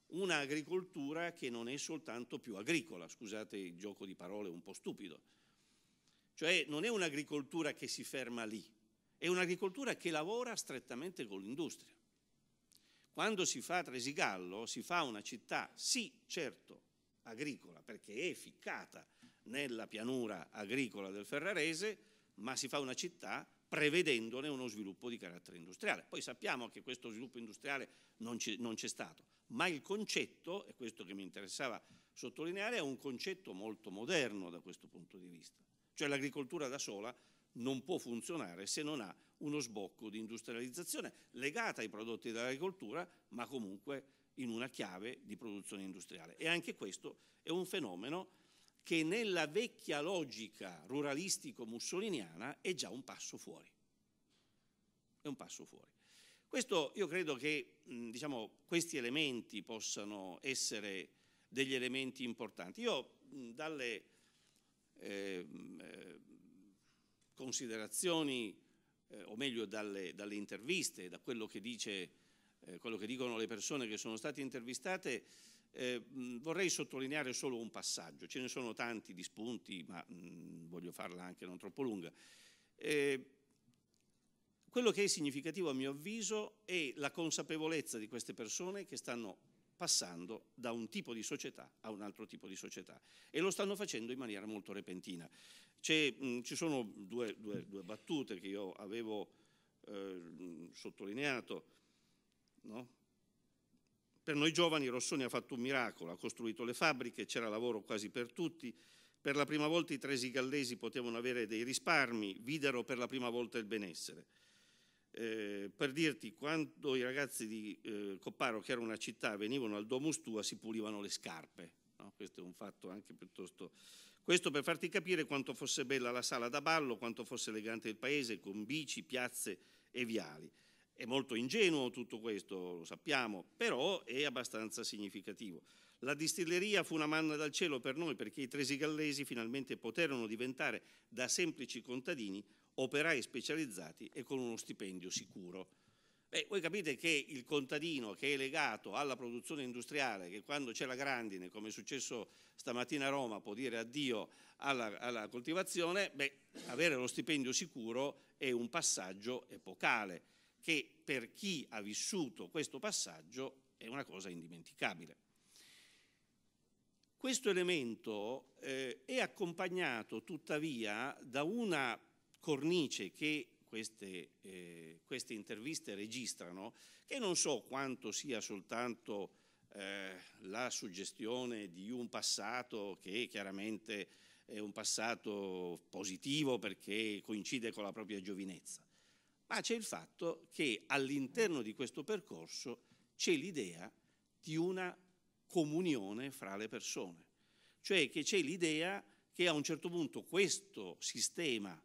un'agricoltura che non è soltanto più agricola, scusate il gioco di parole un po' stupido. Cioè non è un'agricoltura che si ferma lì, è un'agricoltura che lavora strettamente con l'industria. Quando si fa Tresigallo si fa una città, sì, certo, agricola, perché è ficcata nella pianura agricola del Ferrarese, ma si fa una città prevedendone uno sviluppo di carattere industriale. Poi sappiamo che questo sviluppo industriale non c'è stato, ma il concetto, e questo che mi interessava sottolineare, è un concetto molto moderno da questo punto di vista. Cioè l'agricoltura da sola non può funzionare se non ha uno sbocco di industrializzazione legata ai prodotti dell'agricoltura, ma comunque in una chiave di produzione industriale. E anche questo è un fenomeno che nella vecchia logica ruralistico-mussoliniana è già un passo fuori. È un passo fuori. Questo io credo che diciamo, questi elementi possano essere degli elementi importanti. Io dalle eh, considerazioni, eh, o meglio dalle, dalle, interviste, da quello che, dice, eh, quello che dicono le persone che sono state intervistate, eh, vorrei sottolineare solo un passaggio. Ce ne sono tanti di spunti, ma mh, voglio farla anche non troppo lunga. Eh, quello che è significativo a mio avviso è la consapevolezza di queste persone che stanno passando da un tipo di società a un altro tipo di società e lo stanno facendo in maniera molto repentina. Mh, mm, ci sono due, due, due, battute che io avevo eh, sottolineato. No? Per noi giovani Rossoni ha fatto un miracolo, ha costruito le fabbriche, c'era lavoro quasi per tutti, per la prima volta i tresi gallesi potevano avere dei risparmi, videro per la prima volta il benessere. Eh, per dirti, quando i ragazzi di eh, Copparo, che era una città, venivano al Domus Tua, si pulivano le scarpe. No? Questo è un fatto anche piuttosto... Questo per farti capire quanto fosse bella la sala da ballo, quanto fosse elegante il paese, con bici, piazze e viali. È molto ingenuo tutto questo, lo sappiamo, però è abbastanza significativo. La distilleria fu una manna dal cielo per noi perché i Tresigallesi finalmente poterono diventare da semplici contadini operai specializzati e con uno stipendio sicuro. Beh, voi capite che il contadino che è legato alla produzione industriale, che quando c'è la grandine, come è successo stamattina a Roma, può dire addio alla, alla coltivazione, beh, avere lo stipendio sicuro è un passaggio epocale, che per chi ha vissuto questo passaggio è una cosa indimenticabile. Questo elemento eh, è accompagnato tuttavia da una cornice che queste, eh, queste interviste registrano, che non so quanto sia soltanto eh, la suggestione di un passato che chiaramente è un passato positivo perché coincide con la propria giovinezza, ma c'è il fatto che all'interno di questo percorso c'è l'idea di una comunione fra le persone, cioè che c'è l'idea che a un certo punto questo sistema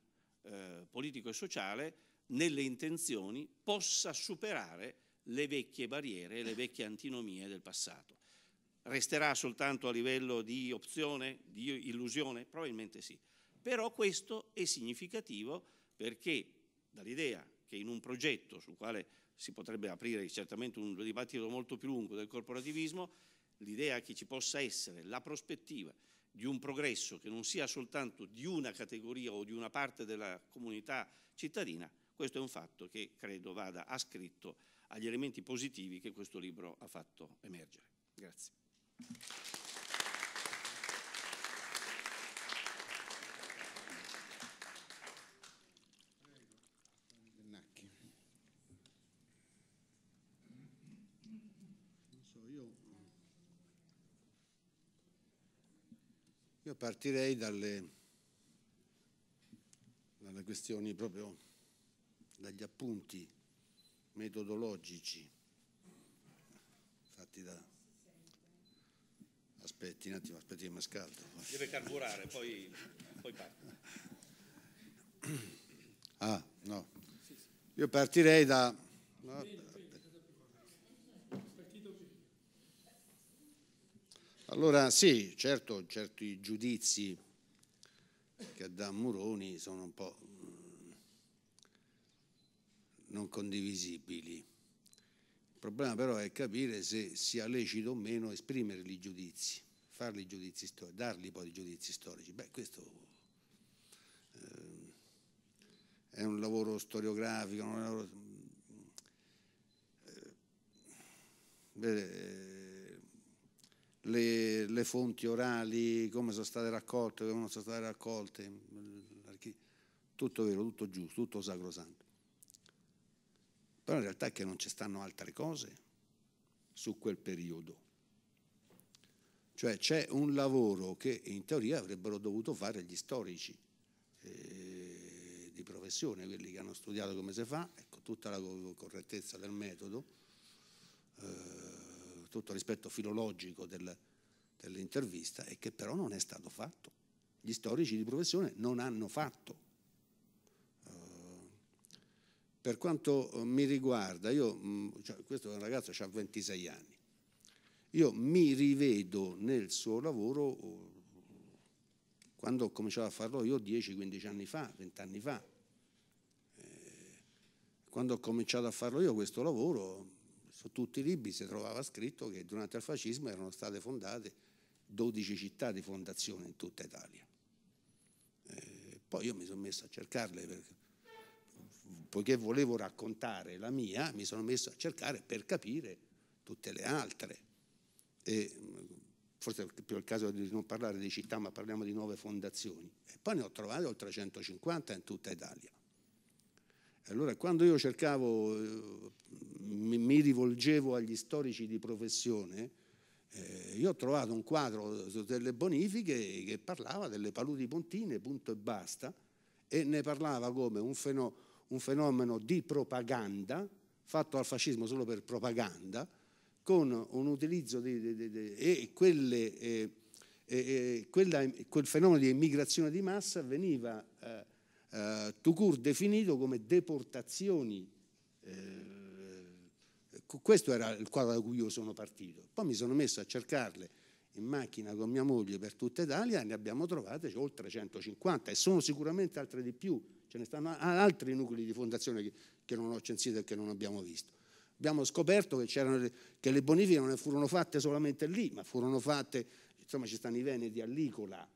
eh, politico e sociale nelle intenzioni possa superare le vecchie barriere e le vecchie antinomie del passato. Resterà soltanto a livello di opzione, di illusione? Probabilmente sì. Però questo è significativo perché dall'idea che in un progetto sul quale si potrebbe aprire certamente un dibattito molto più lungo del corporativismo, l'idea che ci possa essere la prospettiva di un progresso che non sia soltanto di una categoria o di una parte della comunità cittadina, questo è un fatto che credo vada ascritto agli elementi positivi che questo libro ha fatto emergere. Grazie. partirei dalle, dalle questioni proprio, dagli appunti metodologici fatti da... Aspetti un attimo, aspetti che mi scaldo. Deve carburare, poi, poi parte. Ah, no. Io partirei da... No, Allora sì, certo, certi giudizi che da Muroni sono un po' mm, non condivisibili. Il problema però è capire se sia lecito o meno esprimere i giudizi, farli giudizi storici, dargli poi i giudizi storici. Beh, questo eh, è un lavoro storiografico, un lavoro... Mm, eh, beh, le, le fonti orali, come sono state raccolte, come non sono state raccolte, tutto vero, tutto giusto, tutto sacrosanto. Però in realtà è che non ci stanno altre cose su quel periodo. Cioè c'è un lavoro che in teoria avrebbero dovuto fare gli storici eh, di professione, quelli che hanno studiato come si fa, ecco, tutta la correttezza del metodo, eh, tutto rispetto filologico del, dell'intervista, e che però non è stato fatto. Gli storici di professione non hanno fatto. Eh, per quanto eh, mi riguarda, io, mm, cioè, questo è un ragazzo che ha 26 anni, io mi rivedo nel suo lavoro oh, quando ho cominciato a farlo io 10-15 anni fa, 20 anni fa. Eh, quando ho cominciato a farlo io questo lavoro su tutti i libri si trovava scritto che durante il fascismo erano state fondate 12 città di fondazione in tutta Italia. Eh, poi io mi sono messo a cercarle, perché, poiché volevo raccontare la mia, mi sono messo a cercare per capire tutte le altre. E, forse è più il caso di non parlare di città, ma parliamo di nuove fondazioni. E poi ne ho trovate oltre 150 in tutta Italia. Allora quando io cercavo, eh, mi, rivolgevo agli storici di professione, eh, io ho trovato un quadro delle bonifiche che parlava delle paludi pontine, punto e basta, e ne parlava come un, feno, un fenomeno di propaganda, fatto al fascismo solo per propaganda, con un utilizzo di, di, di, di e quelle, eh, eh, quella, quel fenomeno di immigrazione di massa veniva eh, eh, Tukur definito come deportazioni. Eh, questo era il quadro da cui io sono partito. Poi mi sono messo a cercarle in macchina con mia moglie per tutta Italia e ne abbiamo trovate cioè, oltre 150 e sono sicuramente altre di più. Ce ne stanno altri nuclei di fondazione che, che non ho censito e che non abbiamo visto. Abbiamo scoperto che, che le bonifiche non furono fatte solamente lì, ma furono fatte, insomma ci stanno i veneti a Licola,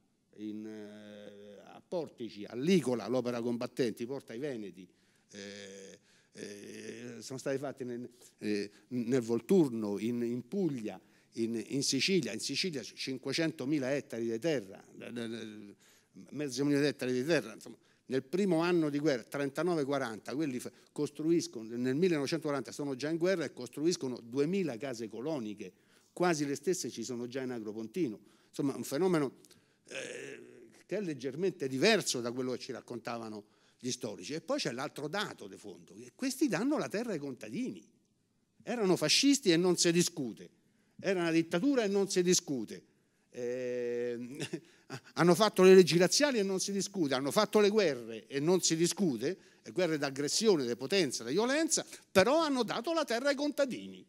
in, eh, a Portici, a l'opera combattenti, Porta ai Veneti, eh, eh, sono stati fatti nel, eh, nel Volturno, in, in Puglia, in, in, Sicilia, in Sicilia 500.000 ettari di terra, mezzo milione di ettari di terra, insomma, nel primo anno di guerra, 39-40, quelli costruiscono, nel 1940 sono già in guerra e costruiscono 2000 case coloniche, quasi le stesse ci sono già in Agropontino. Insomma, un fenomeno eh, che è leggermente diverso da quello che ci raccontavano gli storici. E poi c'è l'altro dato di fondo, che questi danno la terra ai contadini. Erano fascisti e non si discute, era una dittatura e non si discute. Eh, hanno fatto le leggi razziali e non si discute, hanno fatto le guerre e non si discute, le guerre d'aggressione, di potenza, di violenza, però hanno dato la terra ai contadini.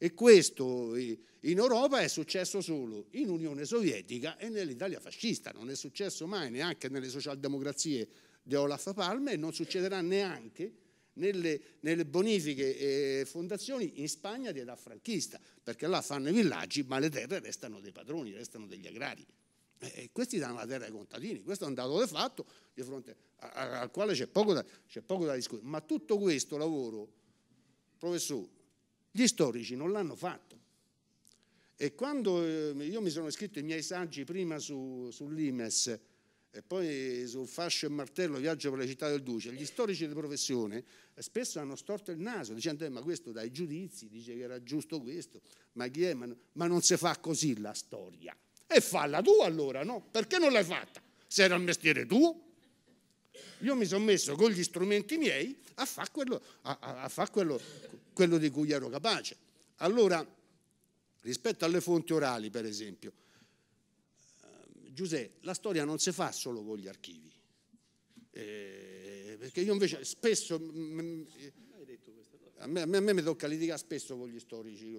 E questo in Europa è successo solo in Unione Sovietica e nell'Italia fascista, non è successo mai neanche nelle socialdemocrazie di Olaf Palme e non succederà neanche nelle, nelle bonifiche e eh, fondazioni in Spagna di età franchista, perché là fanno i villaggi ma le terre restano dei padroni, restano degli agrari. E questi danno la terra ai contadini, questo è un dato di fatto di fronte al quale c'è poco, da, poco da discutere. Ma tutto questo lavoro, professore, gli storici non l'hanno fatto. E quando eh, io mi sono scritto i miei saggi prima su, sull'IMES e poi su Fascio e Martello, Viaggio per la città del Duce, gli storici di professione eh, spesso hanno storto il naso dicendo eh, ma questo dai giudizi dice che era giusto questo, ma chi è? Ma, ma non si fa così la storia. E falla tu allora, no? Perché non l'hai fatta? Se era il mestiere tuo? Io mi sono messo con gli strumenti miei a fare quello, a, a, a far quello quello di cui ero capace. Allora, rispetto alle fonti orali, per esempio, eh, Giuseppe, la storia non si fa solo con gli archivi. Eh, perché io invece spesso... Mh, a me, a me mi tocca litigare spesso con gli storici,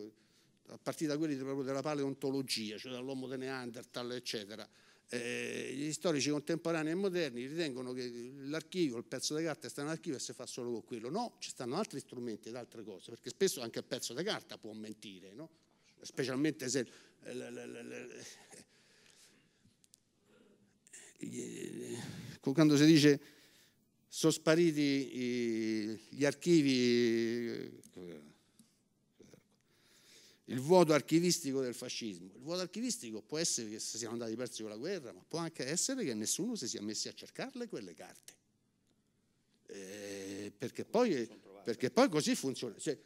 a partire da quelli proprio della paleontologia, cioè dall'uomo de Neanderthal, eccetera eh, gli storici contemporanei e moderni ritengono che l'archivio, il pezzo di carta sta in archivio e si fa solo con quello. No, ci stanno altri strumenti ed altre cose, perché spesso anche il pezzo di carta può mentire, no? specialmente se... Eh, eh, quando si dice sono spariti gli archivi eh, il vuoto archivistico del fascismo. Il vuoto archivistico può essere che si siano andati persi con la guerra, ma può anche essere che nessuno si sia messi a cercarle quelle carte. Eh, perché, poi, perché, poi, così funziona. Cioè,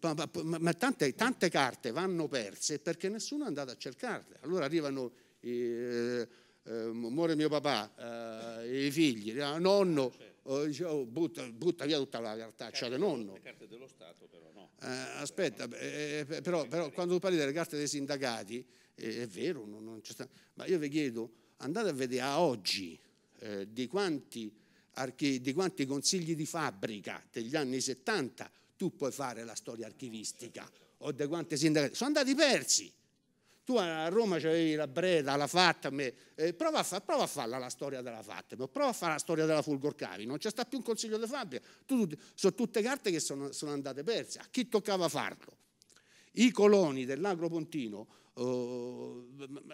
ma, ma, ma tante, tante, carte vanno perse perché nessuno è andato a cercarle. Allora arrivano, eh, eh, muore mio papà, eh, i figli, ah, nonno, oh, butta, butta, via tutta la cioè cartaccia del nonno. Le carte dello Stato però no. Eh, aspetta, eh, eh però, però, quando tu parli delle carte dei sindacati, eh, è vero, non, non ma io vi chiedo, andate a vedere a oggi eh, di quanti, archi, di quanti consigli di fabbrica degli anni 70 tu puoi fare la storia archivistica o di quanti sindacati, sono andati persi. Tu a Roma c'avevi la Breda, la Fattame, eh, prova, a fa, prova a farla la storia della Fattame, prova a fare la storia della Fulgorcavi, non c'è stato più un consiglio di fabbrica, tu, tu, sono tutte carte che sono, sono andate perse, a chi toccava farlo? I coloni dell'Agropontino, oh,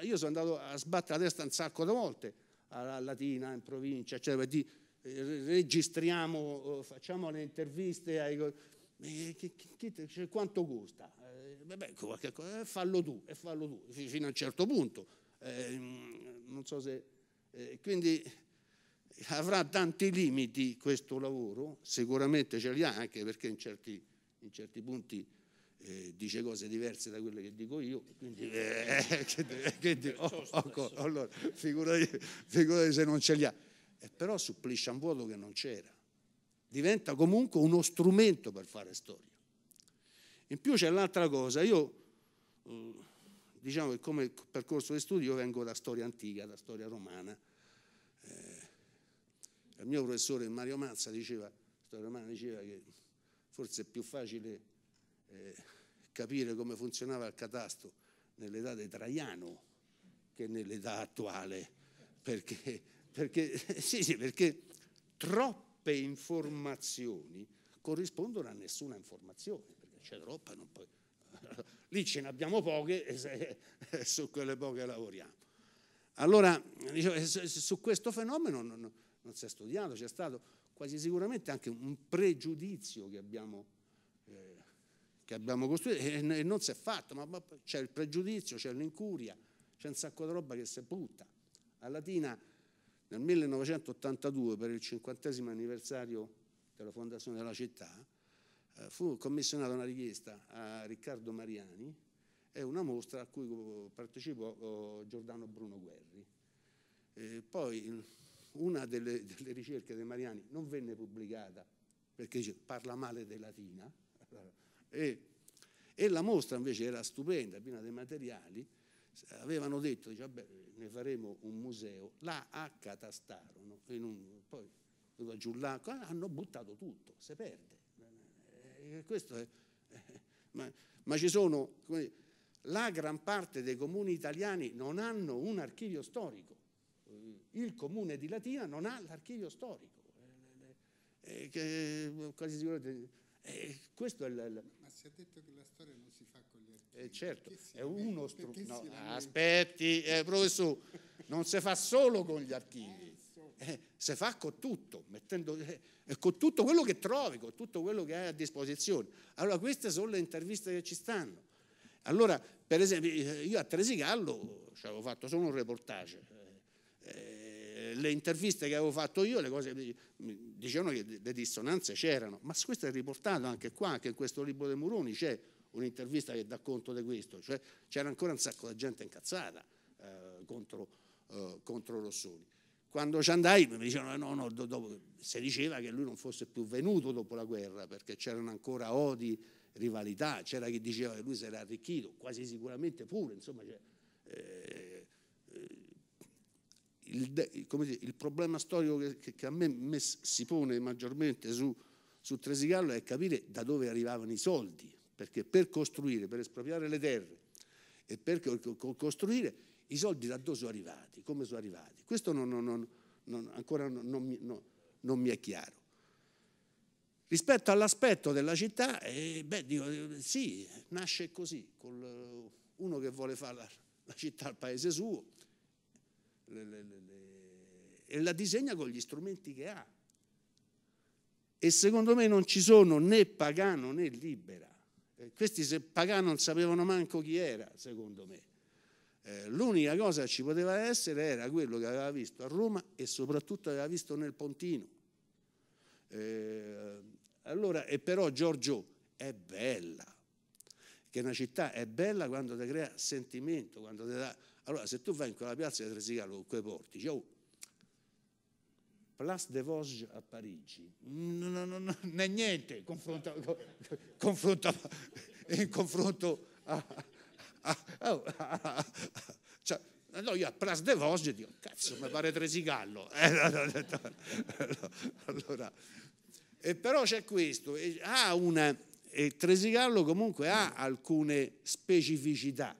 io sono andato a sbattere la testa un sacco di volte, alla Latina, in provincia, eccetera, per dire eh, registriamo, oh, facciamo le interviste ai che, che, che, quanto costa? Eh, beh, cosa, fallo tu, e eh, fallo tu, fino a un certo punto. Eh, non so se... Eh, quindi eh, avrà tanti limiti questo lavoro, sicuramente ce li ha, anche perché in certi, in certi punti eh, dice cose diverse da quelle che dico io, quindi, quindi eh, oh, oh, allora, figurati, figurati, se non ce li ha. però supplisce un vuoto che non c'era diventa comunque uno strumento per fare storia. In più c'è l'altra cosa, io eh, diciamo che come percorso di studio vengo da storia antica, da storia romana. Eh, il mio professore Mario Mazza diceva, storia romana diceva che forse è più facile eh, capire come funzionava il catasto nell'età di Traiano che nell'età attuale, perché, perché, sì, sì, perché troppo troppe informazioni corrispondono a nessuna informazione, perché c'è troppa, non puoi... lì ce ne abbiamo poche e, su quelle poche lavoriamo. Allora, su questo fenomeno non, non, non si è studiato, c'è stato quasi sicuramente anche un pregiudizio che abbiamo, eh, che abbiamo costruito e, non si è fatto, ma, ma c'è il pregiudizio, c'è l'incuria, c'è un sacco di roba che si butta. A Latina nel 1982 per il cinquantesimo anniversario della fondazione della città eh, fu commissionata una richiesta a Riccardo Mariani e una mostra a cui partecipò oh, Giordano Bruno Guerri. E poi una delle, delle, ricerche dei Mariani non venne pubblicata perché dice, parla male di Latina e, e la mostra invece era stupenda, piena di materiali avevano detto, dice, vabbè, ne faremo un museo, la accatastarono, un, poi giullacco, hanno buttato tutto, si perde. E eh, eh, questo è, eh, ma, ma, ci sono, dire, la gran parte dei comuni italiani non hanno un archivio storico, il comune di Latina non ha l'archivio storico. Eh, che, quasi sicuramente, eh, questo è il, il... Ma si è detto che la storia non si eh, certo, è uno strumento. No, aspetti, eh, professore, non si fa solo con gli archivi, eh, si fa con tutto, mettendo, eh, eh, con tutto quello che trovi, con tutto quello che hai a disposizione. Allora queste sono le interviste che ci stanno. Allora, per esempio, eh, io a Tresigallo ci avevo fatto solo un reportage. le interviste che avevo fatto io, le cose dicevano che le dissonanze c'erano, ma questo è riportato anche qua, anche in questo libro dei Muroni c'è un'intervista che dà conto di questo, cioè c'era ancora un sacco di gente incazzata eh, contro, eh, contro, Rossoni. Quando ci andai mi dicevano eh, no, no, dopo, si diceva che lui non fosse più venuto dopo la guerra perché c'erano ancora odi, rivalità, c'era chi diceva che lui si era arricchito, quasi sicuramente pure, insomma, cioè, eh, eh il, dice, il, problema storico che, che a me, me, si pone maggiormente su, su Tresigallo è capire da dove arrivavano i soldi perché per costruire, per espropriare le terre e per costruire i soldi da dove sono arrivati, come sono arrivati. Questo non, non, non, ancora non, mi è chiaro. Rispetto all'aspetto della città, eh, beh, dico, eh, sì, nasce così, col, uno che vuole fare la, la città al paese suo le, le, le, e la disegna con gli strumenti che ha. E secondo me non ci sono né pagano né libera eh, questi pagani non sapevano manco chi era, secondo me. Eh, l'unica cosa che ci poteva essere era quello che aveva visto a Roma e soprattutto aveva visto nel Pontino. Eh, allora, e però Giorgio è bella, che una città è bella quando ti crea sentimento, quando ti dà... Allora, se tu vai in quella piazza di Tresicalo con quei portici, oh, Place de Vosges a Parigi non, no, no, no, è niente eh, confronto, confronto, in confronto a, a, a, cioè, no, io a Place de Vosges dico cazzo mi pare Tresigallo eh, allora, e però c'è questo ha una, e Tresigallo comunque ha alcune specificità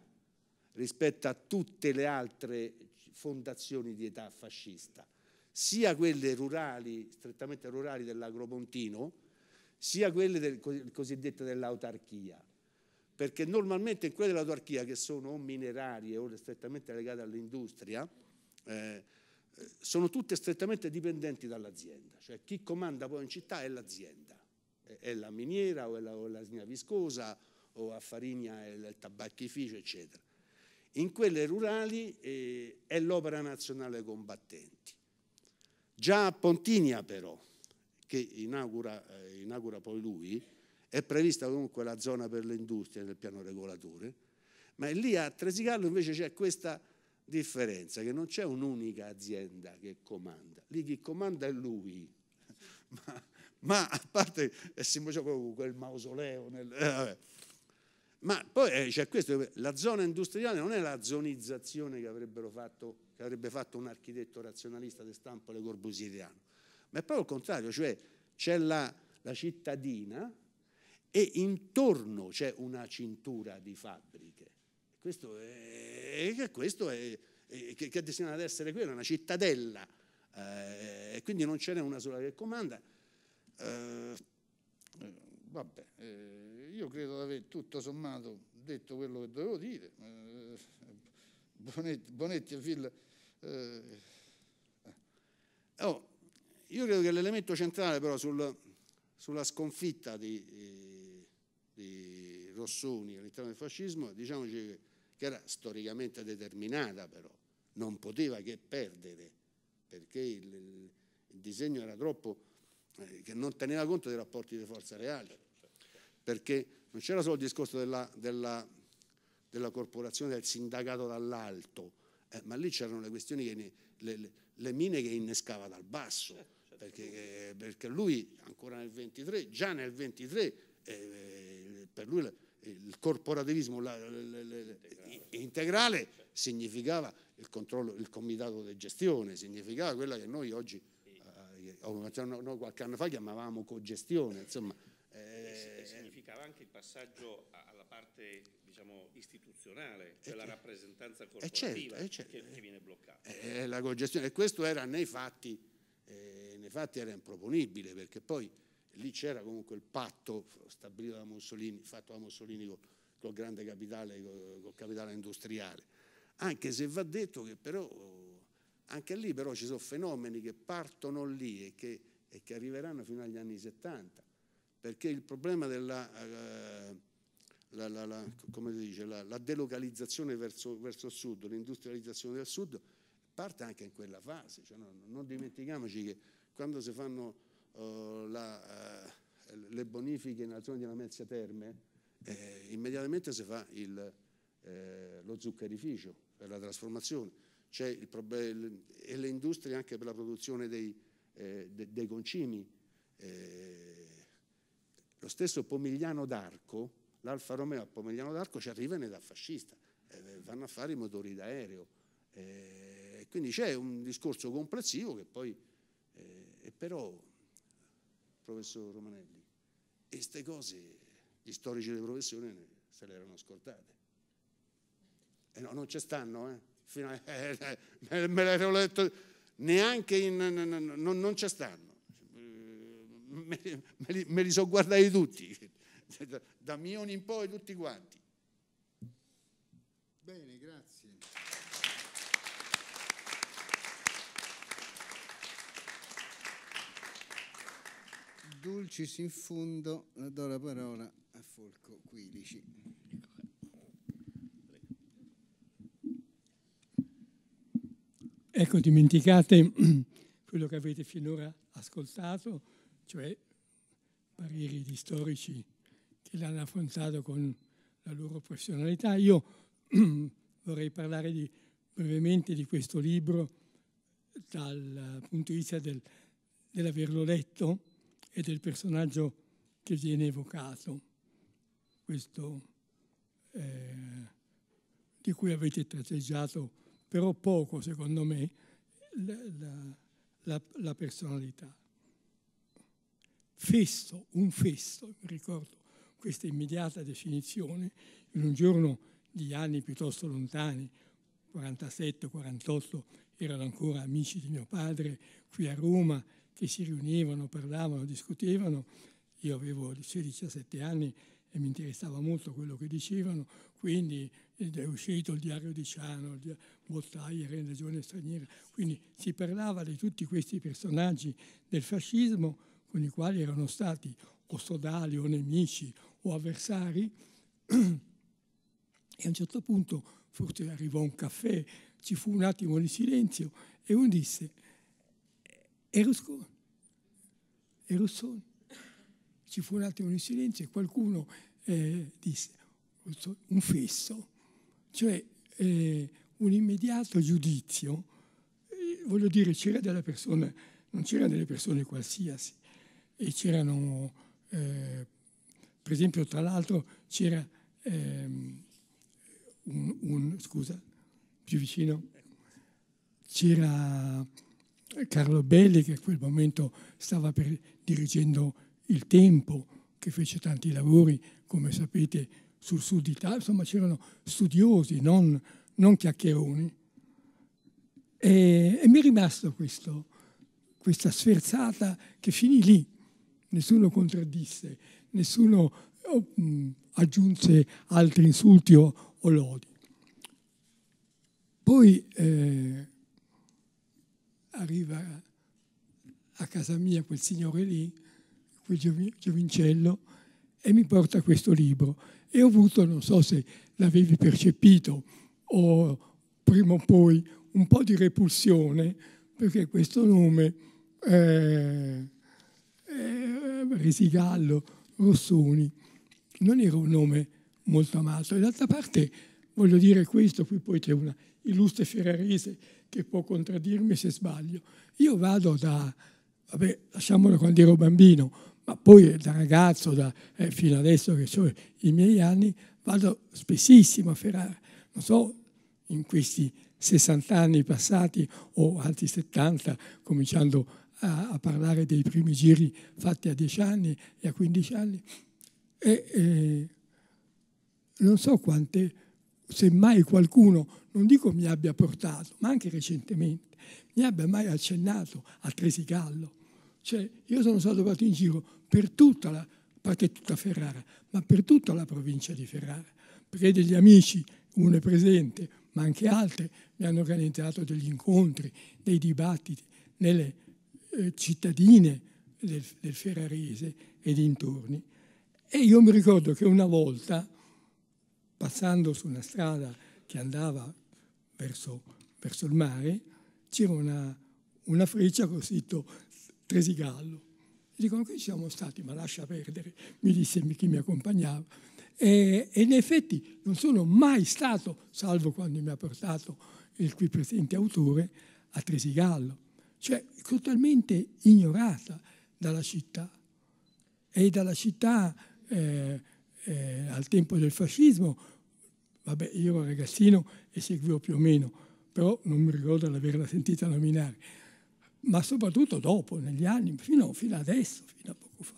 rispetto a tutte le altre fondazioni di età fascista sia quelle rurali, strettamente rurali dell'agropontino, sia quelle del, cosiddette dell'autarchia. Perché normalmente in quelle dell'autarchia, che sono o minerarie o strettamente legate all'industria, eh, eh, sono tutte strettamente dipendenti dall'azienda. Cioè chi comanda poi in città è l'azienda. È la miniera o è la, o la viscosa o a Farigna è il tabacchificio, eccetera. In quelle rurali eh, è l'opera nazionale combattenti Già a Pontinia però, che inaugura, eh, inaugura poi lui, è prevista comunque la zona per le industrie nel piano regolatore, ma lì a Tresigallo invece c'è questa differenza, che non c'è un'unica azienda che comanda, lì chi comanda è lui. ma, ma, a parte eh, si faceva quel mausoleo. Nel, eh, ma poi eh, c'è questo, la zona industriale non è la zonizzazione che avrebbero fatto che avrebbe fatto un architetto razionalista di stampo le corbusieriano, ma è proprio il contrario, cioè c'è la, la cittadina e intorno c'è una cintura di fabbriche. Questo è, questo è, è, che è destinata ad essere quella, una cittadella, eh, e quindi non ce n'è una sola che comanda. Eh, vabbè, eh, io credo di aver tutto sommato detto quello che dovevo dire. Eh, Bonetti, Bonetti e Villa eh, oh, io credo che l'elemento centrale però sul, sulla sconfitta di, di Rossoni all'interno del fascismo, diciamoci che, che era storicamente determinata però, non poteva che perdere, perché il, il disegno era troppo, eh, che non teneva conto dei rapporti di forza reali, perché non c'era solo il discorso della, della, della corporazione, del sindacato dall'alto, eh, ma lì c'erano le questioni, che, le, le, mine che innescava dal basso, eh, certo. perché, eh, perché, lui ancora nel 23, già nel 23, eh, eh, per lui il corporativismo la, la, la, integrale significava il, controllo, il comitato di gestione, significava quella che noi oggi, eh, noi qualche anno fa chiamavamo cogestione, insomma. Eh, significava anche il passaggio alla parte diciamo, istituzionale, cioè la rappresentanza certo, corporativa eh, certo, eh, che, che, viene bloccata. È eh, eh, la congestione, e questo era nei fatti, eh, nei fatti era improponibile, perché poi lì c'era comunque il patto stabilito da Mussolini, fatto da Mussolini col, col grande capitale, col, col capitale industriale. Anche se va detto che però anche lì però ci sono fenomeni che partono lì e che, e che arriveranno fino agli anni 70, perché il problema della, eh, la, la, la, dice, la delocalizzazione verso, verso, il sud, l'industrializzazione del sud, parte anche in quella fase. Cioè, no, non dimentichiamoci che quando si fanno uh, uh, le bonifiche nella zona di Lamezia Terme, eh, immediatamente si fa il, eh, lo zuccherificio per la trasformazione. C'è il problem- e le industrie anche per la produzione dei, eh, de- dei concimi. Eh, lo stesso Pomigliano d'Arco, l'Alfa Romeo a Pomigliano d'Arco ci arriva in età fascista, eh, vanno a fare i motori d'aereo. Eh, quindi c'è un discorso complessivo che poi, eh, però, professor Romanelli, queste cose gli storici delle professioni se le erano scordate. E eh, no, non ci stanno, eh. A, eh, eh me l'ero letto, neanche in... non, non ci stanno. Eh, me, me, li, me li so guardati tutti. da Mione in poi tutti quanti. Bene, grazie. Dulcis in fondo, la do la parola a Folco 15. Ecco, dimenticate quello che avete finora ascoltato, cioè pareri di storici che l'hanno affrontato con la loro professionalità. Io vorrei parlare di, brevemente di questo libro dal punto di vista del, dell'averlo letto e del personaggio che viene evocato, questo eh, di cui avete tratteggiato però poco, secondo me, la, la, la personalità. Festo, un festo, mi ricordo questa immediata definizione in un giorno di anni piuttosto lontani, 47-48 erano ancora amici di mio padre qui a Roma che si riunivano, parlavano, discutevano. Io avevo 16-17 anni e mi interessava molto quello che dicevano, quindi è uscito il diario di Ciano, il Voltaire, la regione straniera, quindi si parlava di tutti questi personaggi del fascismo con i quali erano stati o sodali o nemici o avversari e a un certo punto forse arrivò un caffè, ci fu un attimo di silenzio e uno disse e eh, Rusconi, e Russoni. Ci fu un attimo di silenzio e qualcuno eh, disse un fesso, cioè eh, un immediato giudizio, eh, voglio dire c'era della persona, non c'erano delle persone qualsiasi e c'erano eh, per esempio, tra l'altro, c'era ehm, un, un, scusa, più vicino, c'era Carlo Belli che a quel momento stava per, dirigendo Il Tempo, che fece tanti lavori, come sapete, sul sud Italia, insomma c'erano studiosi, non, non chiacchieroni. E, e mi è rimasto questo, questa sferzata che finì lì, nessuno contraddisse nessuno oh, mm, aggiunse altri insulti o, o lodi. Poi eh, arriva a casa mia quel signore lì, quel giovincello, e mi porta questo libro. E ho avuto, non so se l'avevi percepito o prima o poi, un po' di repulsione, perché questo nome, eh, eh, Resigallo, Rossoni. Non era un nome molto amato. E d'altra parte voglio dire questo, qui poi c'è una illustre ferrarese che può contraddirmi se sbaglio. Io vado da, vabbè, lasciamolo quando ero bambino, ma poi da ragazzo, da, eh, fino adesso che ho i miei anni, vado spessissimo a Ferrara. Non so, in questi 60 anni passati o altri 70, cominciando a a, a, parlare dei primi giri fatti a 10 anni e a 15 anni. E, e non so quante, se mai qualcuno, non dico mi abbia portato, ma anche recentemente, mi abbia mai accennato a Tresigallo. Cioè, io sono stato fatto in giro per tutta la, parte tutta Ferrara, ma per tutta la provincia di Ferrara, perché degli amici, uno è presente, ma anche altri, mi hanno organizzato degli incontri, dei dibattiti nelle eh, cittadine del, del Ferrarese e dintorni. E io mi ricordo che una volta, passando su una strada che andava verso, verso il mare, c'era una, una freccia con scritto Tresigallo. Dicono che ci siamo stati, ma lascia perdere, mi disse chi mi accompagnava. E, e, in effetti non sono mai stato, salvo quando mi ha portato il qui presente autore, a Tresigallo cioè totalmente ignorata dalla città. E dalla città eh, eh, al tempo del fascismo, vabbè, io ero ragazzino e seguivo più o meno, però non mi ricordo di averla sentita nominare, ma soprattutto dopo, negli anni, fino, fino adesso, fino a poco fa.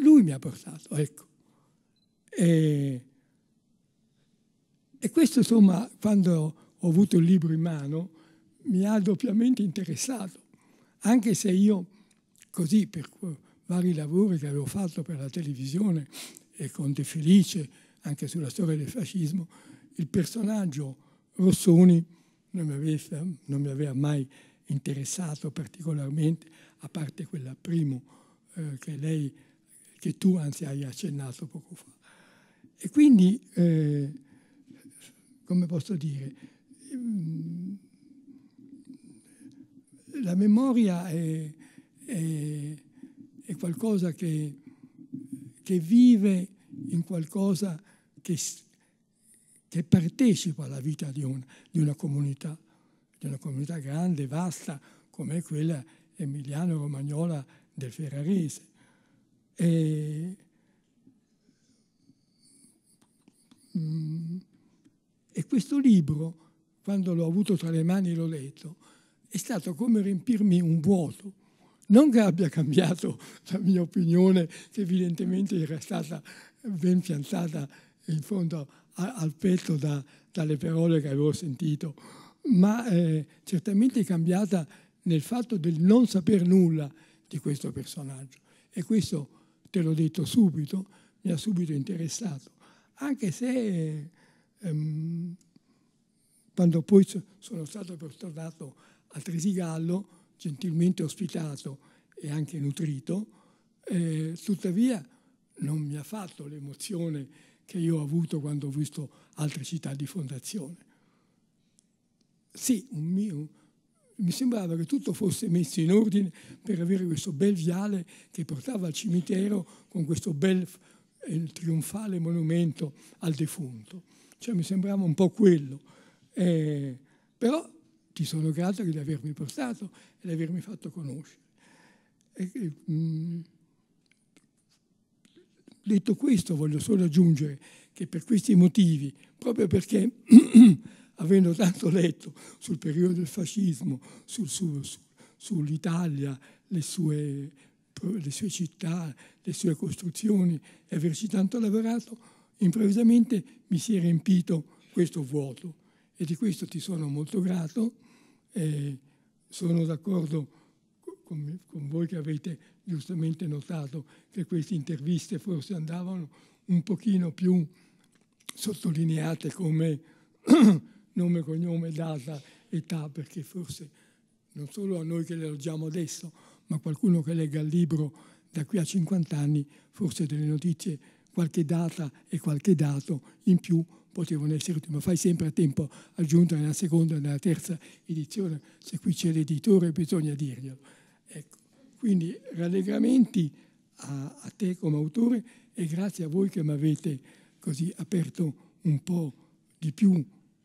Lui mi ha portato, ecco. E, e questo, insomma, quando ho avuto il libro in mano, mi ha doppiamente interessato, anche se io così per vari lavori che avevo fatto per la televisione e con De Felice anche sulla storia del fascismo, il personaggio Rossoni non mi aveva, non mi aveva mai interessato particolarmente, a parte quella prima eh, che lei, che tu anzi hai accennato poco fa. E quindi, eh, come posso dire, la memoria è, è, è qualcosa che, che, vive in qualcosa che, che partecipa alla vita di, un, di una comunità, di una comunità grande, vasta, come quella emiliano-romagnola del Ferrarese. E, mm, e questo libro, quando l'ho avuto tra le mani e l'ho letto, è stato come riempirmi un vuoto. Non che abbia cambiato la mia opinione, che evidentemente era stata ben piantata in fondo al petto da, dalle parole che avevo sentito, ma eh, certamente cambiata nel fatto del non saper nulla di questo personaggio. E questo, te l'ho detto subito, mi ha subito interessato, anche se ehm, quando poi sono stato portato altresì Gallo, gentilmente ospitato e anche nutrito, eh, tuttavia non mi ha fatto l'emozione che io ho avuto quando ho visto altre città di fondazione. Sì, mio, mi sembrava che tutto fosse messo in ordine per avere questo bel viale che portava al cimitero con questo bel eh, trionfale monumento al defunto. Cioè mi sembrava un po' quello. Eh, però ti sono grato di avermi portato e di avermi fatto conoscere. E, mh, mm, detto questo, voglio solo aggiungere che per questi motivi, proprio perché avendo tanto letto sul periodo del fascismo, sul, sul, sull'Italia, le sue, le sue, città, le sue costruzioni e averci tanto lavorato, improvvisamente mi si è riempito questo vuoto e di questo ti sono molto grato eh, sono d'accordo con, con voi che avete giustamente notato che queste interviste forse andavano un pochino più sottolineate come nome, cognome, data, età, perché forse non solo a noi che le leggiamo adesso, ma qualcuno che legga il libro da qui a 50 anni, forse delle notizie, qualche data e qualche dato in più potevano essere tutti, ma fai sempre a tempo aggiungere la seconda e la terza edizione, se qui c'è l'editore bisogna dirglielo. Ecco. Quindi rallegramenti a, a, te come autore e grazie a voi che mi avete così aperto un po' di più,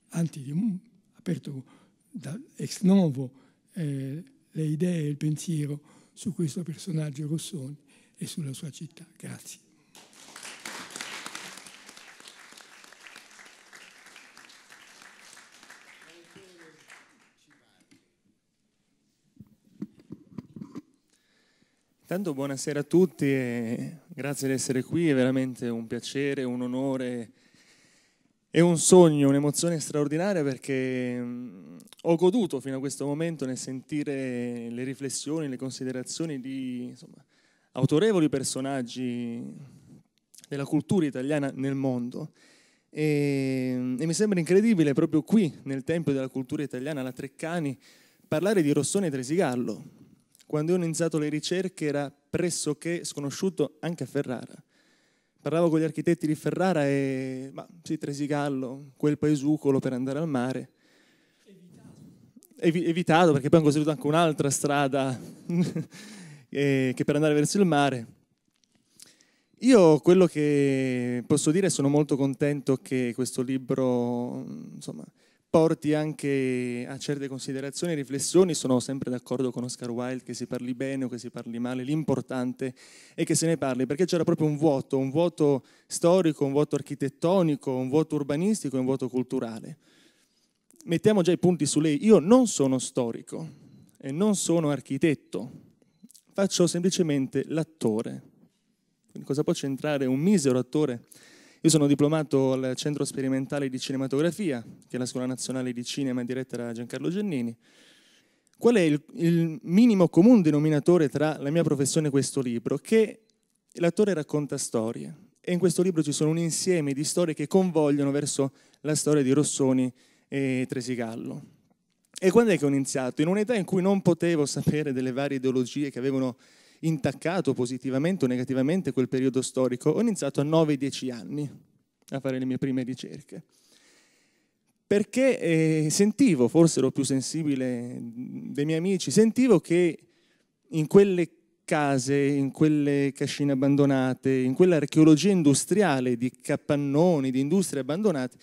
anzi di, aperto da ex novo eh, le idee e il pensiero su questo personaggio Rossoni e sulla sua città. Grazie. Intanto buonasera a tutti e grazie di essere qui, è veramente un piacere, un onore e un sogno, un'emozione straordinaria perché mm, ho goduto fino a questo momento nel sentire le riflessioni, le considerazioni di insomma, autorevoli personaggi della cultura italiana nel mondo. E, mm, e mi sembra incredibile proprio qui, nel Tempio della Cultura Italiana, la Treccani, parlare di Rossone e Tresigallo, quando ho iniziato le ricerche era pressoché sconosciuto anche a Ferrara. Parlavo con gli architetti di Ferrara e, ma sì, Tresigallo, quel paesucolo per andare al mare. Evitato. evitato, perché poi hanno costruito anche un'altra strada eh, che per andare verso il mare. Io quello che posso dire sono molto contento che questo libro, insomma, porti anche a certe considerazioni e riflessioni. Sono sempre d'accordo con Oscar Wilde che si parli bene o che si parli male, l'importante è che se ne parli, perché c'era proprio un vuoto, un vuoto storico, un vuoto architettonico, un vuoto urbanistico e un vuoto culturale. Mettiamo già i punti su lei. Io non sono storico e non sono architetto, faccio semplicemente l'attore. Quindi cosa può c'entrare un misero attore? Io sono diplomato al Centro Sperimentale di Cinematografia, che è la Scuola Nazionale di Cinema diretta da Giancarlo Giannini. Qual è il, il minimo comune denominatore tra la mia professione e questo libro? Che l'attore racconta storie e in questo libro ci sono un insieme di storie che convogliono verso la storia di Rossoni e Tresigallo. E quando è che ho iniziato? In un'età in cui non potevo sapere delle varie ideologie che avevano intaccato positivamente o negativamente quel periodo storico, ho iniziato a 9-10 anni a fare le mie prime ricerche. Perché eh, sentivo, forse ero più sensibile dei miei amici, sentivo che in quelle case, in quelle cascine abbandonate, in quell'archeologia industriale di capannoni, di industrie abbandonate,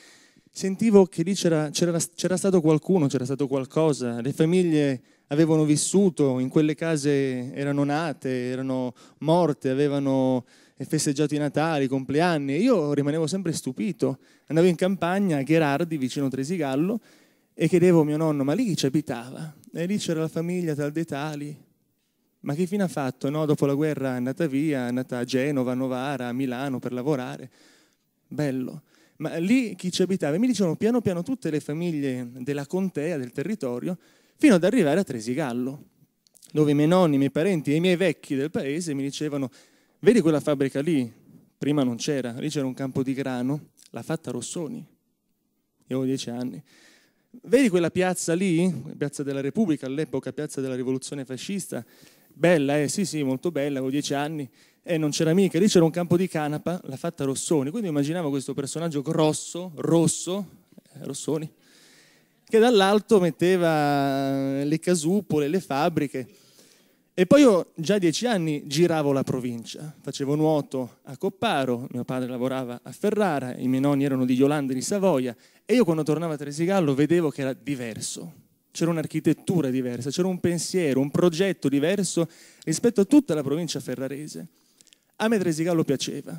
sentivo che lì c'era, c'era, c'era stato qualcuno, c'era stato qualcosa, le famiglie avevano vissuto, in quelle case erano nate, erano morte, avevano eh, festeggiato i Natali, i compleanni. io rimanevo sempre stupito. Andavo in campagna a Gherardi, vicino Tresigallo, e chiedevo a mio nonno, ma lì chi ci abitava? E lì c'era la famiglia tal dei tali. Ma che fine ha fatto? No, dopo la guerra è andata via, è andata a Genova, a Novara, a Milano per lavorare. Bello. Ma lì chi ci abitava? E mi dicevano piano piano tutte le famiglie della contea, del territorio, fino ad arrivare a Tresigallo, dove i miei nonni, i miei parenti e i miei vecchi del paese mi dicevano, vedi quella fabbrica lì? Prima non c'era, lì c'era un campo di grano, l'ha fatta Rossoni. Io avevo dieci anni. Vedi quella piazza lì, piazza della Repubblica, all'epoca piazza della rivoluzione fascista? Bella, eh sì sì, molto bella, avevo dieci anni. E eh, non c'era mica, lì c'era un campo di canapa, l'ha fatta Rossoni. Quindi immaginavo questo personaggio grosso, rosso, eh, Rossoni, che dall'alto metteva eh, le casupole, le fabbriche. E poi io già a dieci anni giravo la provincia, facevo nuoto a Copparo, mio padre lavorava a Ferrara, i miei nonni erano di Yolanda e di Savoia e io quando tornavo a Tresigallo vedevo che era diverso, c'era un'architettura diversa, c'era un pensiero, un progetto diverso rispetto a tutta la provincia ferrarese. A me Tresigallo piaceva,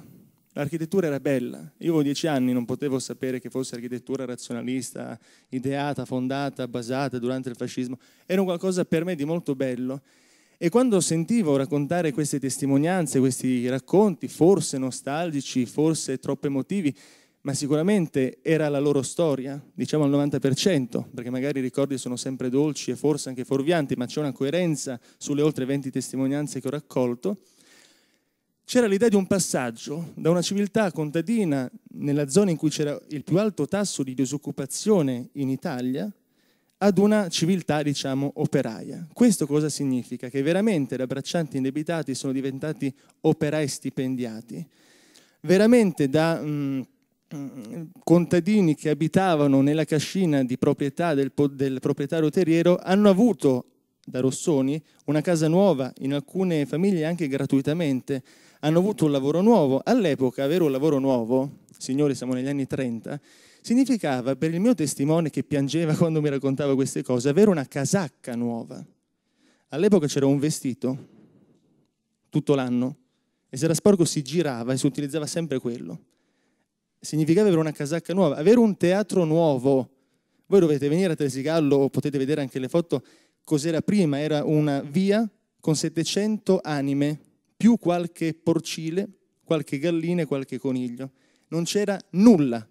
L'architettura era bella. Io avevo dieci anni, non potevo sapere che fosse architettura razionalista, ideata, fondata, basata durante il fascismo. Era un qualcosa per me di molto bello. E quando sentivo raccontare queste testimonianze, questi racconti, forse nostalgici, forse troppo emotivi, ma sicuramente era la loro storia, diciamo al 90%, perché magari i ricordi sono sempre dolci e forse anche fuorvianti, ma c'è una coerenza sulle oltre 20 testimonianze che ho raccolto c'era l'idea di un passaggio da una civiltà contadina nella zona in cui c'era il più alto tasso di disoccupazione in Italia ad una civiltà, diciamo, operaia. Questo cosa significa? Che veramente da braccianti indebitati sono diventati operai stipendiati. Veramente da mh, mm, contadini che abitavano nella cascina di proprietà del, del proprietario terriero hanno avuto da Rossoni una casa nuova, in alcune famiglie anche gratuitamente, hanno avuto un lavoro nuovo. All'epoca avere un lavoro nuovo, signore siamo negli anni 30, significava per il mio testimone che piangeva quando mi raccontava queste cose, avere una casacca nuova. All'epoca c'era un vestito tutto l'anno e se era sporco si girava e si utilizzava sempre quello. Significava avere una casacca nuova, avere un teatro nuovo. Voi dovete venire a Tresigallo, potete vedere anche le foto, cos'era prima, era una via con 700 anime più qualche porcile, qualche gallina e qualche coniglio. Non c'era nulla.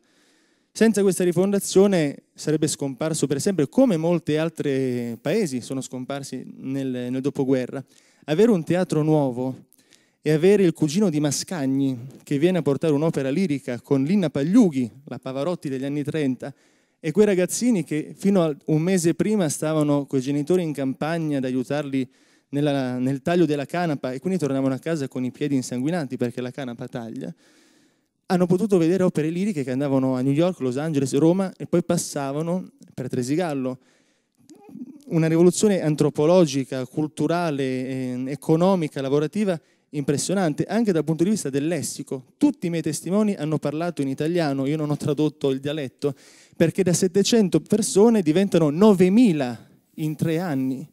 Senza questa rifondazione sarebbe scomparso per sempre, come molti altri paesi sono scomparsi nel, nel dopoguerra. Avere un teatro nuovo e avere il cugino di Mascagni che viene a portare un'opera lirica con Lina Pagliughi, la Pavarotti degli anni 30, e quei ragazzini che fino a un mese prima stavano coi genitori in campagna ad aiutarli nella, nel taglio della canapa e quindi tornavano a casa con i piedi insanguinati perché la canapa taglia, hanno potuto vedere opere liriche che andavano a New York, Los Angeles, Roma e poi passavano per Tresigallo. Una rivoluzione antropologica, culturale, eh, economica, lavorativa impressionante, anche dal punto di vista del lessico. Tutti i miei testimoni hanno parlato in italiano, io non ho tradotto il dialetto, perché da 700 persone diventano 9.000 in tre anni.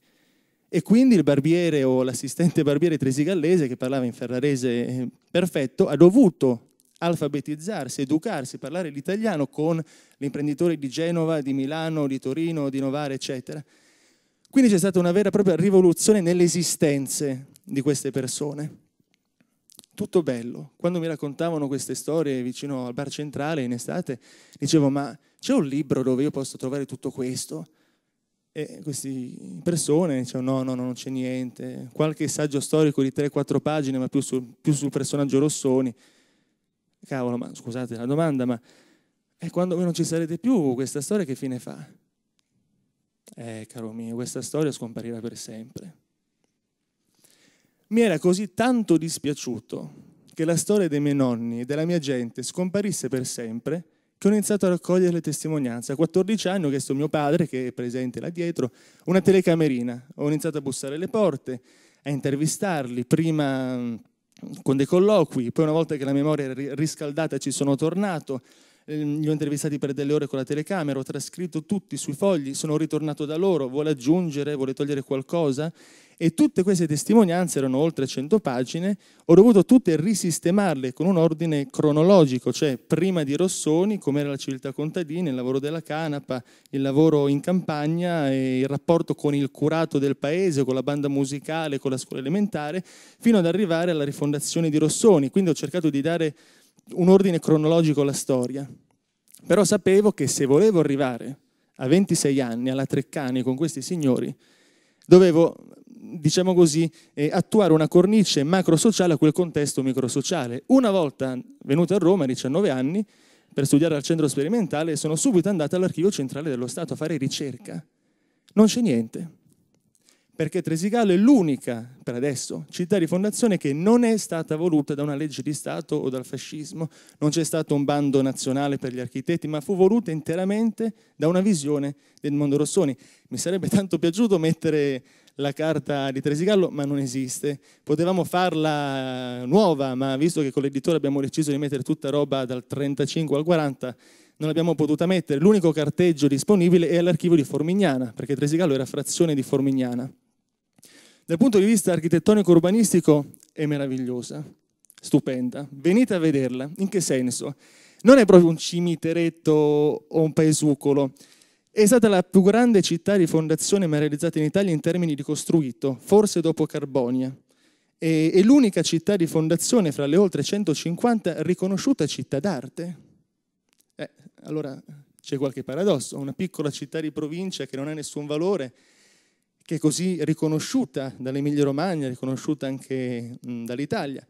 E quindi il barbiere o l'assistente barbiere tresigallese, che parlava in ferrarese eh, perfetto, ha dovuto alfabetizzarsi, educarsi, parlare l'italiano con gli imprenditori di Genova, di Milano, di Torino, di Novara, eccetera. Quindi c'è stata una vera e propria rivoluzione nelle esistenze di queste persone. Tutto bello. Quando mi raccontavano queste storie vicino al bar centrale in estate, dicevo, ma c'è un libro dove io posso trovare tutto questo? E queste persone dicono no, no, no, non c'è niente. Qualche saggio storico di 3-4 pagine, ma più sul, più sul personaggio Rossoni. Cavolo, ma scusate la domanda, ma e quando voi non ci sarete più, questa storia che fine fa? Eh, caro mio, questa storia scomparirà per sempre. Mi era così tanto dispiaciuto che la storia dei miei nonni e della mia gente scomparisse per sempre che ho iniziato a raccogliere le testimonianze. A 14 anni ho chiesto a mio padre, che è presente là dietro, una telecamerina. Ho iniziato a bussare le porte, a intervistarli, prima mm, con dei colloqui, poi una volta che la memoria era riscaldata ci sono tornato, Ehm, li ho intervistati per delle ore con la telecamera, ho trascritto tutti sui fogli, sono ritornato da loro, vuole aggiungere, vuole togliere qualcosa e tutte queste testimonianze erano oltre 100 pagine, ho dovuto tutte risistemarle con un ordine cronologico, cioè prima di Rossoni, com'era la civiltà contadina, il lavoro della canapa, il lavoro in campagna, e il rapporto con il curato del paese, con la banda musicale, con la scuola elementare, fino ad arrivare alla rifondazione di Rossoni. Quindi ho cercato di dare un ordine cronologico alla storia, però sapevo che se volevo arrivare a 26 anni alla Treccani con questi signori, dovevo, diciamo così, eh, attuare una cornice macrosociale a quel contesto microsociale. Una volta venuto a Roma a 19 anni per studiare al centro sperimentale, sono subito andato all'archivio centrale dello Stato a fare ricerca. Non c'è niente perché Tresigallo è l'unica, per adesso, città di fondazione che non è stata voluta da una legge di Stato o dal fascismo, non c'è stato un bando nazionale per gli architetti, ma fu voluta interamente da una visione del mondo Rossoni. Mi sarebbe tanto piaciuto mettere la carta di Tresigallo, ma non esiste. Potevamo farla nuova, ma visto che con l'editore abbiamo deciso di mettere tutta roba dal 35 al 40, non l'abbiamo potuta mettere. L'unico carteggio disponibile è all'archivio di Formignana, perché Tresigallo era frazione di Formignana dal punto di vista architettonico-urbanistico è meravigliosa, stupenda. Venite a vederla. In che senso? Non è proprio un cimiteretto o un paesucolo. È stata la più grande città di fondazione mai realizzata in Italia in termini di costruito, forse dopo Carbonia. È l'unica città di fondazione fra le oltre 150 riconosciuta città d'arte. Eh, allora c'è qualche paradosso, una piccola città di provincia che non ha nessun valore, che è così riconosciuta dall'Emilia Romagna, riconosciuta anche dall'Italia.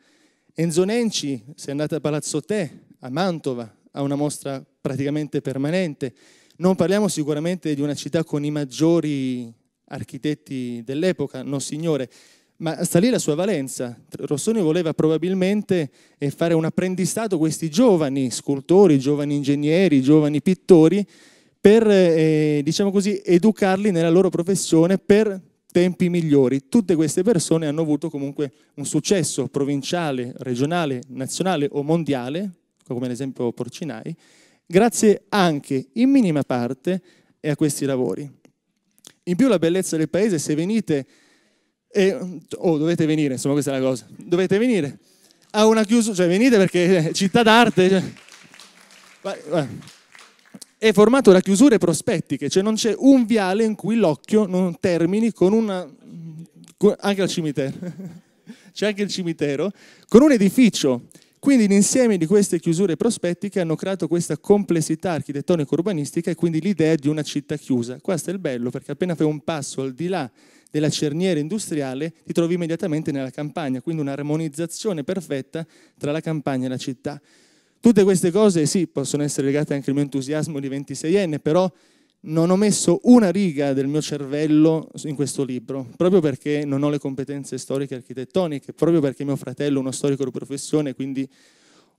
Enzo Nenci, se andate a Palazzo Te, a Mantova, ha una mostra praticamente permanente. Non parliamo sicuramente di una città con i maggiori architetti dell'epoca, no signore, ma sta lì la sua valenza. Rossoni voleva probabilmente eh, fare un apprendistato a questi giovani scultori, giovani ingegneri, giovani pittori, per eh, diciamo così, educarli nella loro professione per tempi migliori. Tutte queste persone hanno avuto comunque un successo provinciale, regionale, nazionale o mondiale, come ad esempio Porcinai, grazie anche in minima parte a questi lavori. In più la bellezza del paese, se venite, eh, o oh, dovete venire, insomma questa è la cosa, dovete venire a una chiusura, cioè venite perché è città d'arte. Cioè è formato da chiusure prospettiche, cioè non c'è un viale in cui l'occhio non termini con una... anche al cimitero, c'è anche il cimitero, con un edificio. Quindi l'insieme di queste chiusure prospettiche hanno creato questa complessità architettonico-urbanistica e quindi l'idea di una città chiusa. Questo è il bello perché appena fai un passo al di là della cerniera industriale ti trovi immediatamente nella campagna, quindi un'armonizzazione perfetta tra la campagna e la città. Tutte queste cose sì, possono essere legate anche al mio entusiasmo di 26enne, però non ho messo una riga del mio cervello in questo libro, proprio perché non ho le competenze storiche e architettoniche, proprio perché mio fratello è uno storico di professione, quindi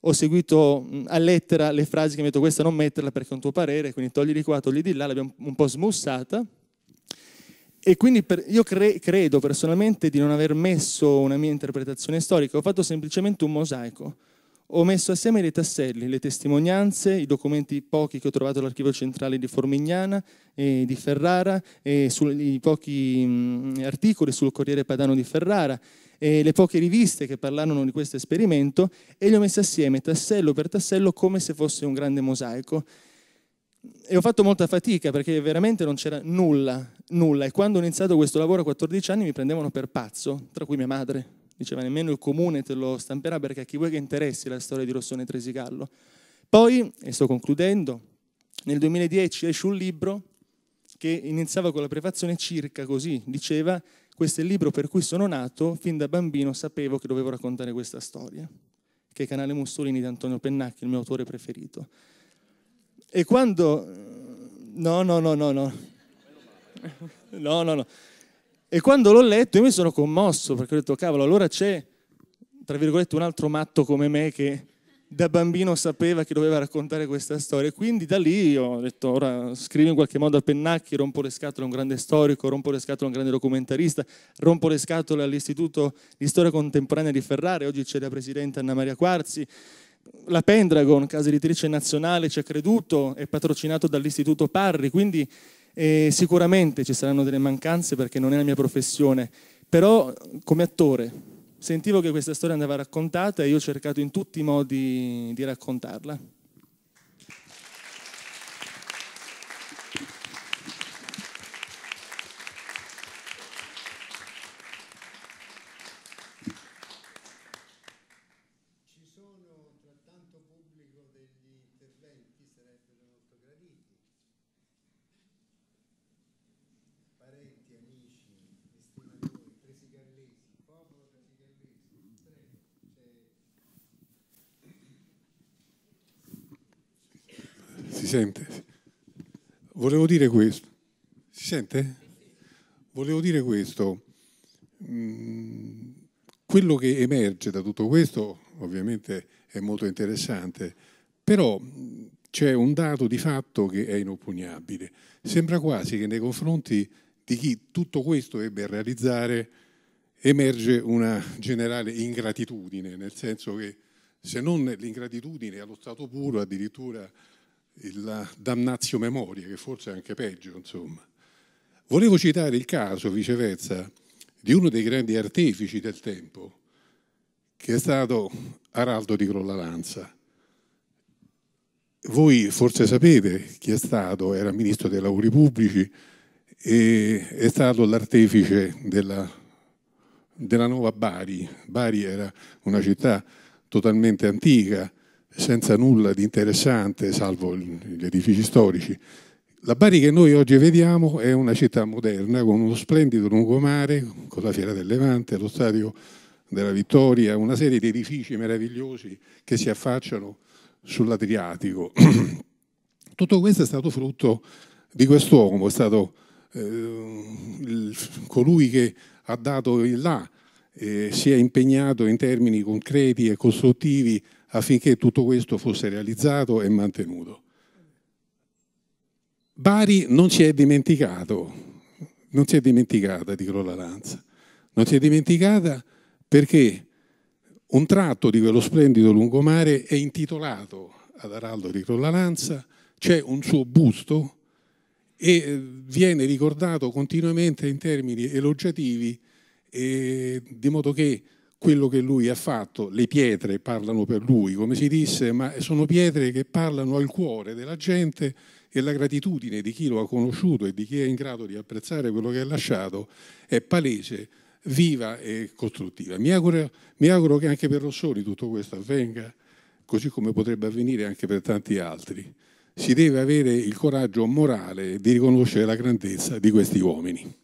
ho seguito a lettera le frasi che mi ha detto questa non metterla perché è un tuo parere, quindi togli di qua, togli di là, l'abbiamo un po' smussata. E quindi per, io cre, credo personalmente di non aver messo una mia interpretazione storica, ho fatto semplicemente un mosaico ho messo assieme dei tasselli, le testimonianze, i documenti pochi che ho trovato all'archivio centrale di Formignana e di Ferrara, e sul, i pochi mh, articoli sul Corriere Padano di Ferrara, e le poche riviste che parlarono di questo esperimento e li ho messi assieme tassello per tassello come se fosse un grande mosaico. E ho fatto molta fatica perché veramente non c'era nulla, nulla. E quando ho iniziato questo lavoro a 14 anni mi prendevano per pazzo, tra cui mia madre diceva nemmeno il comune te lo stamperà perché a chi vuoi che interessi la storia di Rossone Tresigallo. Poi, e sto concludendo, nel 2010 esce un libro che iniziava con la prefazione circa così, diceva questo è il libro per cui sono nato, fin da bambino sapevo che dovevo raccontare questa storia, che è Canale Mussolini di Antonio Pennacchi, il mio autore preferito. E quando... No, no, no, no, no. No, no, no. E quando l'ho letto io mi sono commosso perché ho detto, cavolo, allora c'è, tra virgolette, un altro matto come me che da bambino sapeva che doveva raccontare questa storia. E quindi da lì ho detto, ora scrivo in qualche modo a Pennacchi, rompo le scatole a un grande storico, rompo le scatole a un grande documentarista, rompo le scatole all'Istituto di Storia Contemporanea di Ferrari, oggi c'è la Presidente Anna Maria Quarzi. La Pendragon, casa editrice nazionale, ci ha creduto, è patrocinato dall'Istituto Parri, quindi e sicuramente ci saranno delle mancanze perché non è la mia professione, però come attore sentivo che questa storia andava raccontata e io ho cercato in tutti i modi di raccontarla. sente? Volevo dire questo. Si sente? Volevo dire questo. Mm, quello che emerge da tutto questo ovviamente è molto interessante, però mm, c'è un dato di fatto che è inoppugnabile. Sembra quasi che nei confronti di chi tutto questo ebbe a realizzare emerge una generale ingratitudine, nel senso che se non l'ingratitudine allo stato puro addirittura la damnazio memoria, che forse è anche peggio, insomma. Volevo citare il caso, viceversa, di uno dei grandi artefici del tempo, che è stato Araldo di Crollalanza. Voi forse sapete chi è stato, era ministro dei lavori pubblici e è stato l'artefice della, della nuova Bari. Bari era una città totalmente antica, senza nulla di interessante, salvo gli edifici storici. La Bari che noi oggi vediamo è una città moderna con uno splendido lungomare, con la Fiera del Levante, lo Stadio della Vittoria, una serie di edifici meravigliosi che si affacciano sull'Adriatico. Tutto questo è stato frutto di quest'uomo, è stato eh, colui che ha dato il là, eh, si è impegnato in termini concreti e costruttivi affinché tutto questo fosse realizzato e mantenuto. Bari non si è dimenticato, non si è dimenticata di Crolla Lanza, non si è dimenticata perché un tratto di quello splendido lungomare è intitolato ad Araldo di Crolla Lanza, c'è un suo busto e eh, viene ricordato continuamente in termini elogiativi, eh, di modo che quello che lui ha fatto, le pietre parlano per lui, come si disse, ma sono pietre che parlano al cuore della gente e la gratitudine di chi lo ha conosciuto e di chi è in grado di apprezzare quello che ha lasciato è palese, viva e costruttiva. Mi auguro, mi auguro che anche per Rossoni tutto questo avvenga, così come potrebbe avvenire anche per tanti altri. Si deve avere il coraggio morale di riconoscere la grandezza di questi uomini.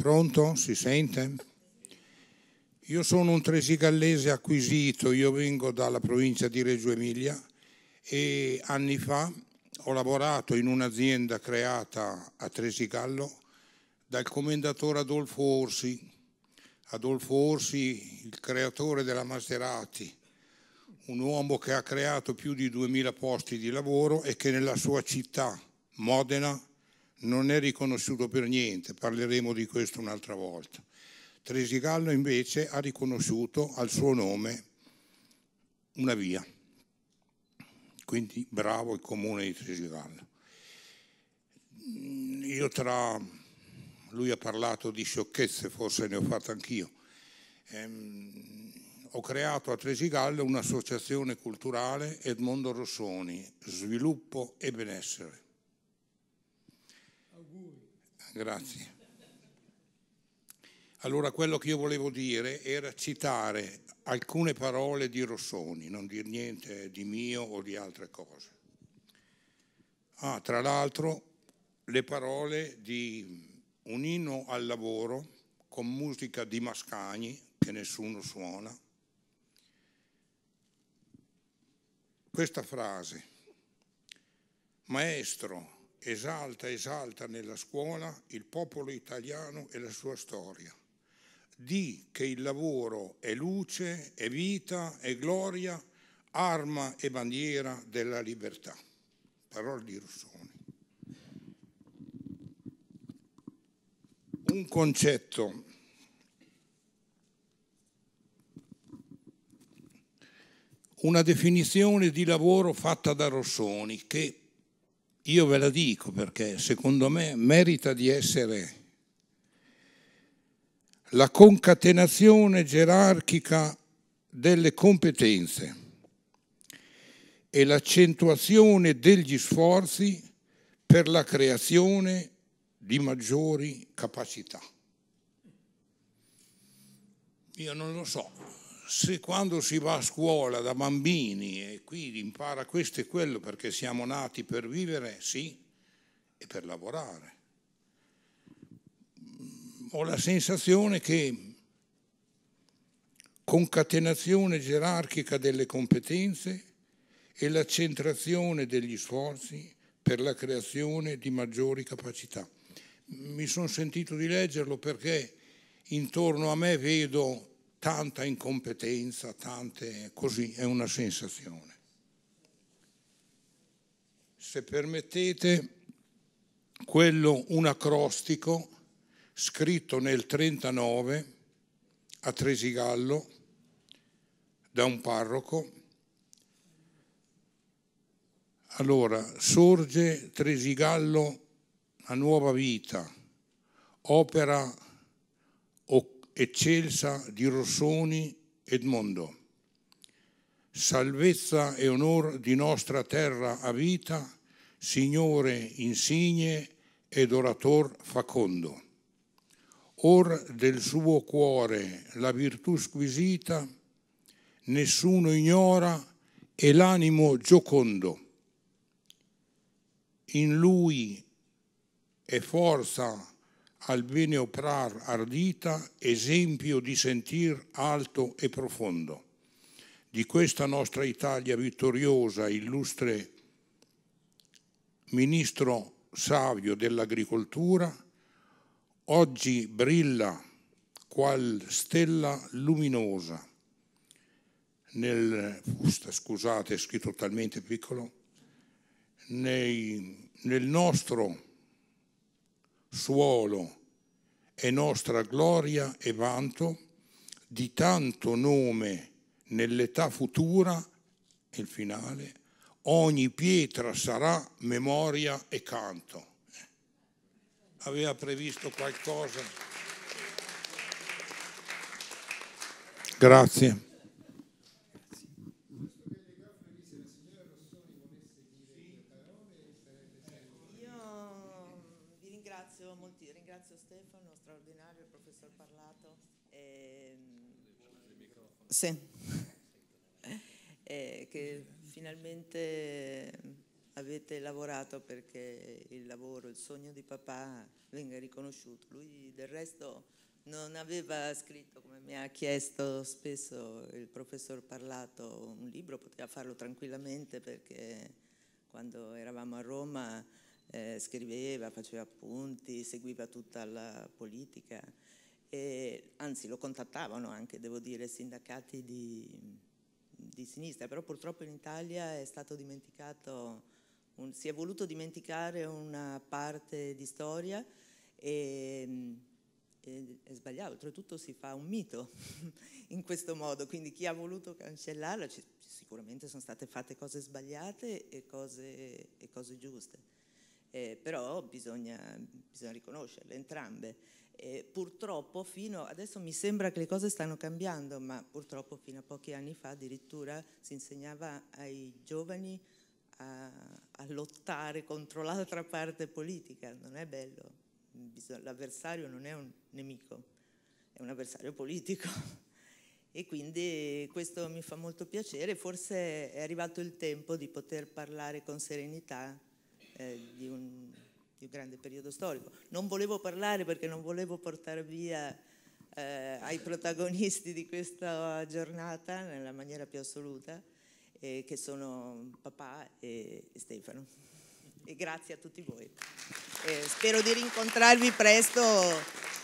Pronto? Si sente? Io sono un tresigallese acquisito, io vengo dalla provincia di Reggio Emilia e anni fa ho lavorato in un'azienda creata a Tresigallo dal commendatore Adolfo Orsi. Adolfo Orsi, il creatore della Maserati, un uomo che ha creato più di 2000 posti di lavoro e che nella sua città, Modena, non è riconosciuto per niente, parleremo di questo un'altra volta. Tresigallo invece ha riconosciuto al suo nome una via, quindi bravo il comune di Tresigallo. Mm, io tra, lui ha parlato di sciocchezze, forse ne ho fatte anch'io, ehm, ho creato a Tresigallo un'associazione culturale Edmondo Rossoni, Sviluppo e Benessere Grazie. Allora quello che io volevo dire era citare alcune parole di Rossoni, non dire niente di mio o di altre cose. Ah, tra l'altro le parole di un inno al lavoro con musica di Mascagni che nessuno suona. Questa frase, maestro, esalta, esalta nella scuola il popolo italiano e la sua storia. Di che il lavoro è luce, è vita, è gloria, arma e bandiera della libertà. Parole di Rossoni. Un concetto una definizione di lavoro fatta da Rossoni che io ve la dico perché secondo me merita di essere la concatenazione gerarchica delle competenze e l'accentuazione degli sforzi per la creazione di maggiori capacità. Io non lo so, se quando si va a scuola da bambini e qui impara questo e quello perché siamo nati per vivere, sì, e per lavorare. Mm, ho la sensazione che concatenazione gerarchica delle competenze e l'accentrazione degli sforzi per la creazione di maggiori capacità. Mi sono sentito di leggerlo perché intorno a me vedo tanta incompetenza, tante così, è una sensazione. Se permettete, quello un acrostico scritto nel 39 a Tresigallo da un parroco. Allora, sorge Tresigallo a nuova vita, opera eccelsa di Rossoni ed mondo. Salvezza e onor di nostra terra a vita, Signore insigne ed orator facondo. Or del suo cuore la virtù squisita, nessuno ignora e l'animo giocondo. In lui è forza al bene beneoprar ardita esempio di sentir alto e profondo. Di questa nostra Italia vittoriosa, illustre ministro savio dell'agricoltura, oggi brilla qual stella luminosa. Nel, scusate, è scritto talmente piccolo, nei, nel nostro suolo e nostra gloria e vanto, di tanto nome nell'età futura, il finale, ogni pietra sarà memoria e canto. Aveva previsto qualcosa. Grazie. Sì. eh, che finalmente avete lavorato perché il lavoro, il sogno di papà venga riconosciuto. Lui del resto non aveva scritto, come mi ha chiesto spesso il professor Parlato, un libro, poteva farlo tranquillamente perché quando eravamo a Roma eh, scriveva, faceva appunti, seguiva tutta la politica e, anzi lo contattavano anche, devo dire, sindacati di, di sinistra, però purtroppo in Italia è stato dimenticato, un, si è voluto dimenticare una parte di storia e, e, è sbagliato, oltretutto si fa un mito in questo modo, quindi chi ha voluto cancellarla ci, sicuramente sono state fatte cose sbagliate e cose, e cose giuste, eh, però bisogna, bisogna riconoscerle entrambe eh, purtroppo fino adesso mi sembra che le cose stanno cambiando, ma purtroppo fino a pochi anni fa addirittura si insegnava ai giovani a, a lottare contro l'altra parte politica, non è bello, l'avversario non è un nemico, è un avversario politico e quindi questo mi fa molto piacere, forse è arrivato il tempo di poter parlare con serenità eh, di un di un grande periodo storico. Non volevo parlare perché non volevo portare via eh, ai protagonisti di questa giornata nella maniera più assoluta, eh, che sono papà e, Stefano. E grazie a tutti voi. Eh, spero di rincontrarvi presto.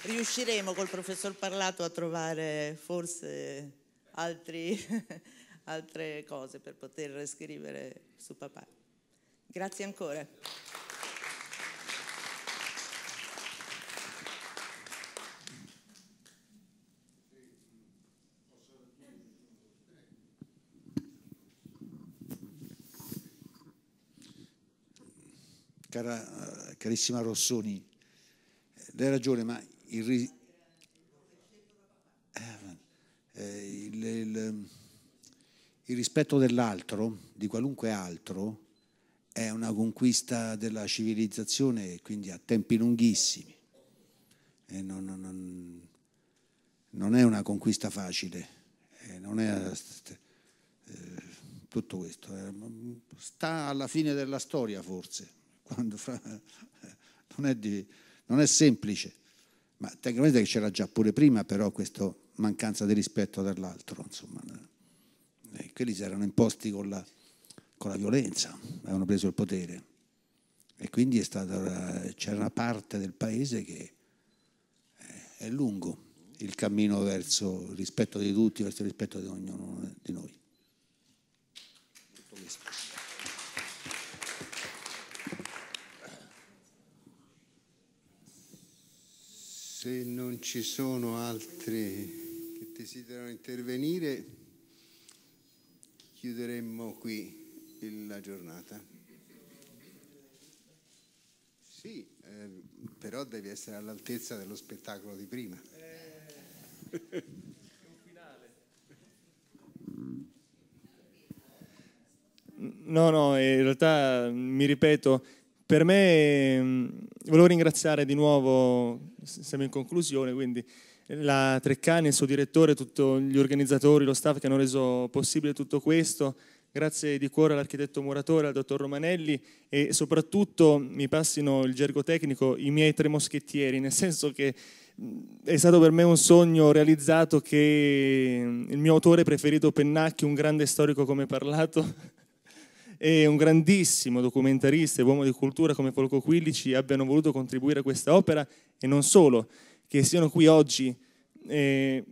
Riusciremo col professor Parlato a trovare forse altri, altre cose per poter scrivere su papà. Grazie ancora. cara, carissima Rossoni, lei ha ragione, ma il, eh, eh, il, il, il rispetto dell'altro, di qualunque altro, è una conquista della civilizzazione, quindi a tempi lunghissimi. Eh, non, non, non, è una conquista facile, non è tutto questo. sta alla fine della storia forse quando fa, non, è di, non è semplice, ma tecnicamente c'era già pure prima però questa mancanza di rispetto dall'altro, insomma. E eh, eh, quelli si erano imposti con la, con la violenza, avevano preso il potere e quindi stata, c'era una parte del paese che eh, è lungo il cammino verso il rispetto di tutti, verso il rispetto di ognuno di noi. Se non ci sono altri che desiderano intervenire, chiuderemmo qui la giornata. Sì, eh, però devi essere all'altezza dello spettacolo di prima. no, no, in realtà mi ripeto, per me ehm, volevo ringraziare di nuovo, siamo in conclusione, quindi la Treccani, il suo direttore, tutti gli organizzatori, lo staff che hanno reso possibile tutto questo. Grazie di cuore all'architetto Muratore, al dottor Romanelli e soprattutto, mi passino il gergo tecnico, i miei tre moschettieri, nel senso che è stato per me un sogno realizzato che il mio autore preferito Pennacchi, un grande storico come parlato, e un grandissimo documentarista e uomo di cultura come Folco Quillici abbiano voluto contribuire a questa opera e non solo, che siano qui oggi. Eh,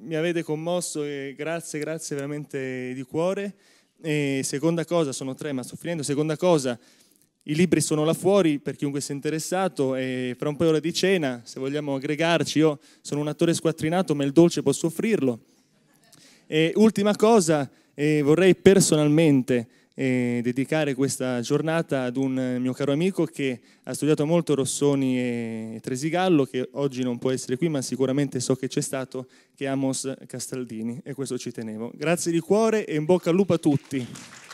mi avete commosso e grazie, grazie veramente di cuore. E seconda cosa, sono tre ma sto finendo, seconda cosa, i libri sono là fuori per chiunque sia interessato e fra un paio ore di cena, se vogliamo aggregarci, io sono un attore squattrinato ma il dolce posso offrirlo. E ultima cosa, e vorrei personalmente e dedicare questa giornata ad un eh, mio caro amico che ha studiato molto Rossoni e Tresigallo, che oggi non può essere qui, ma sicuramente so che c'è stato, che è Amos Castaldini, e questo ci tenevo. Grazie di cuore e in bocca al lupo a tutti.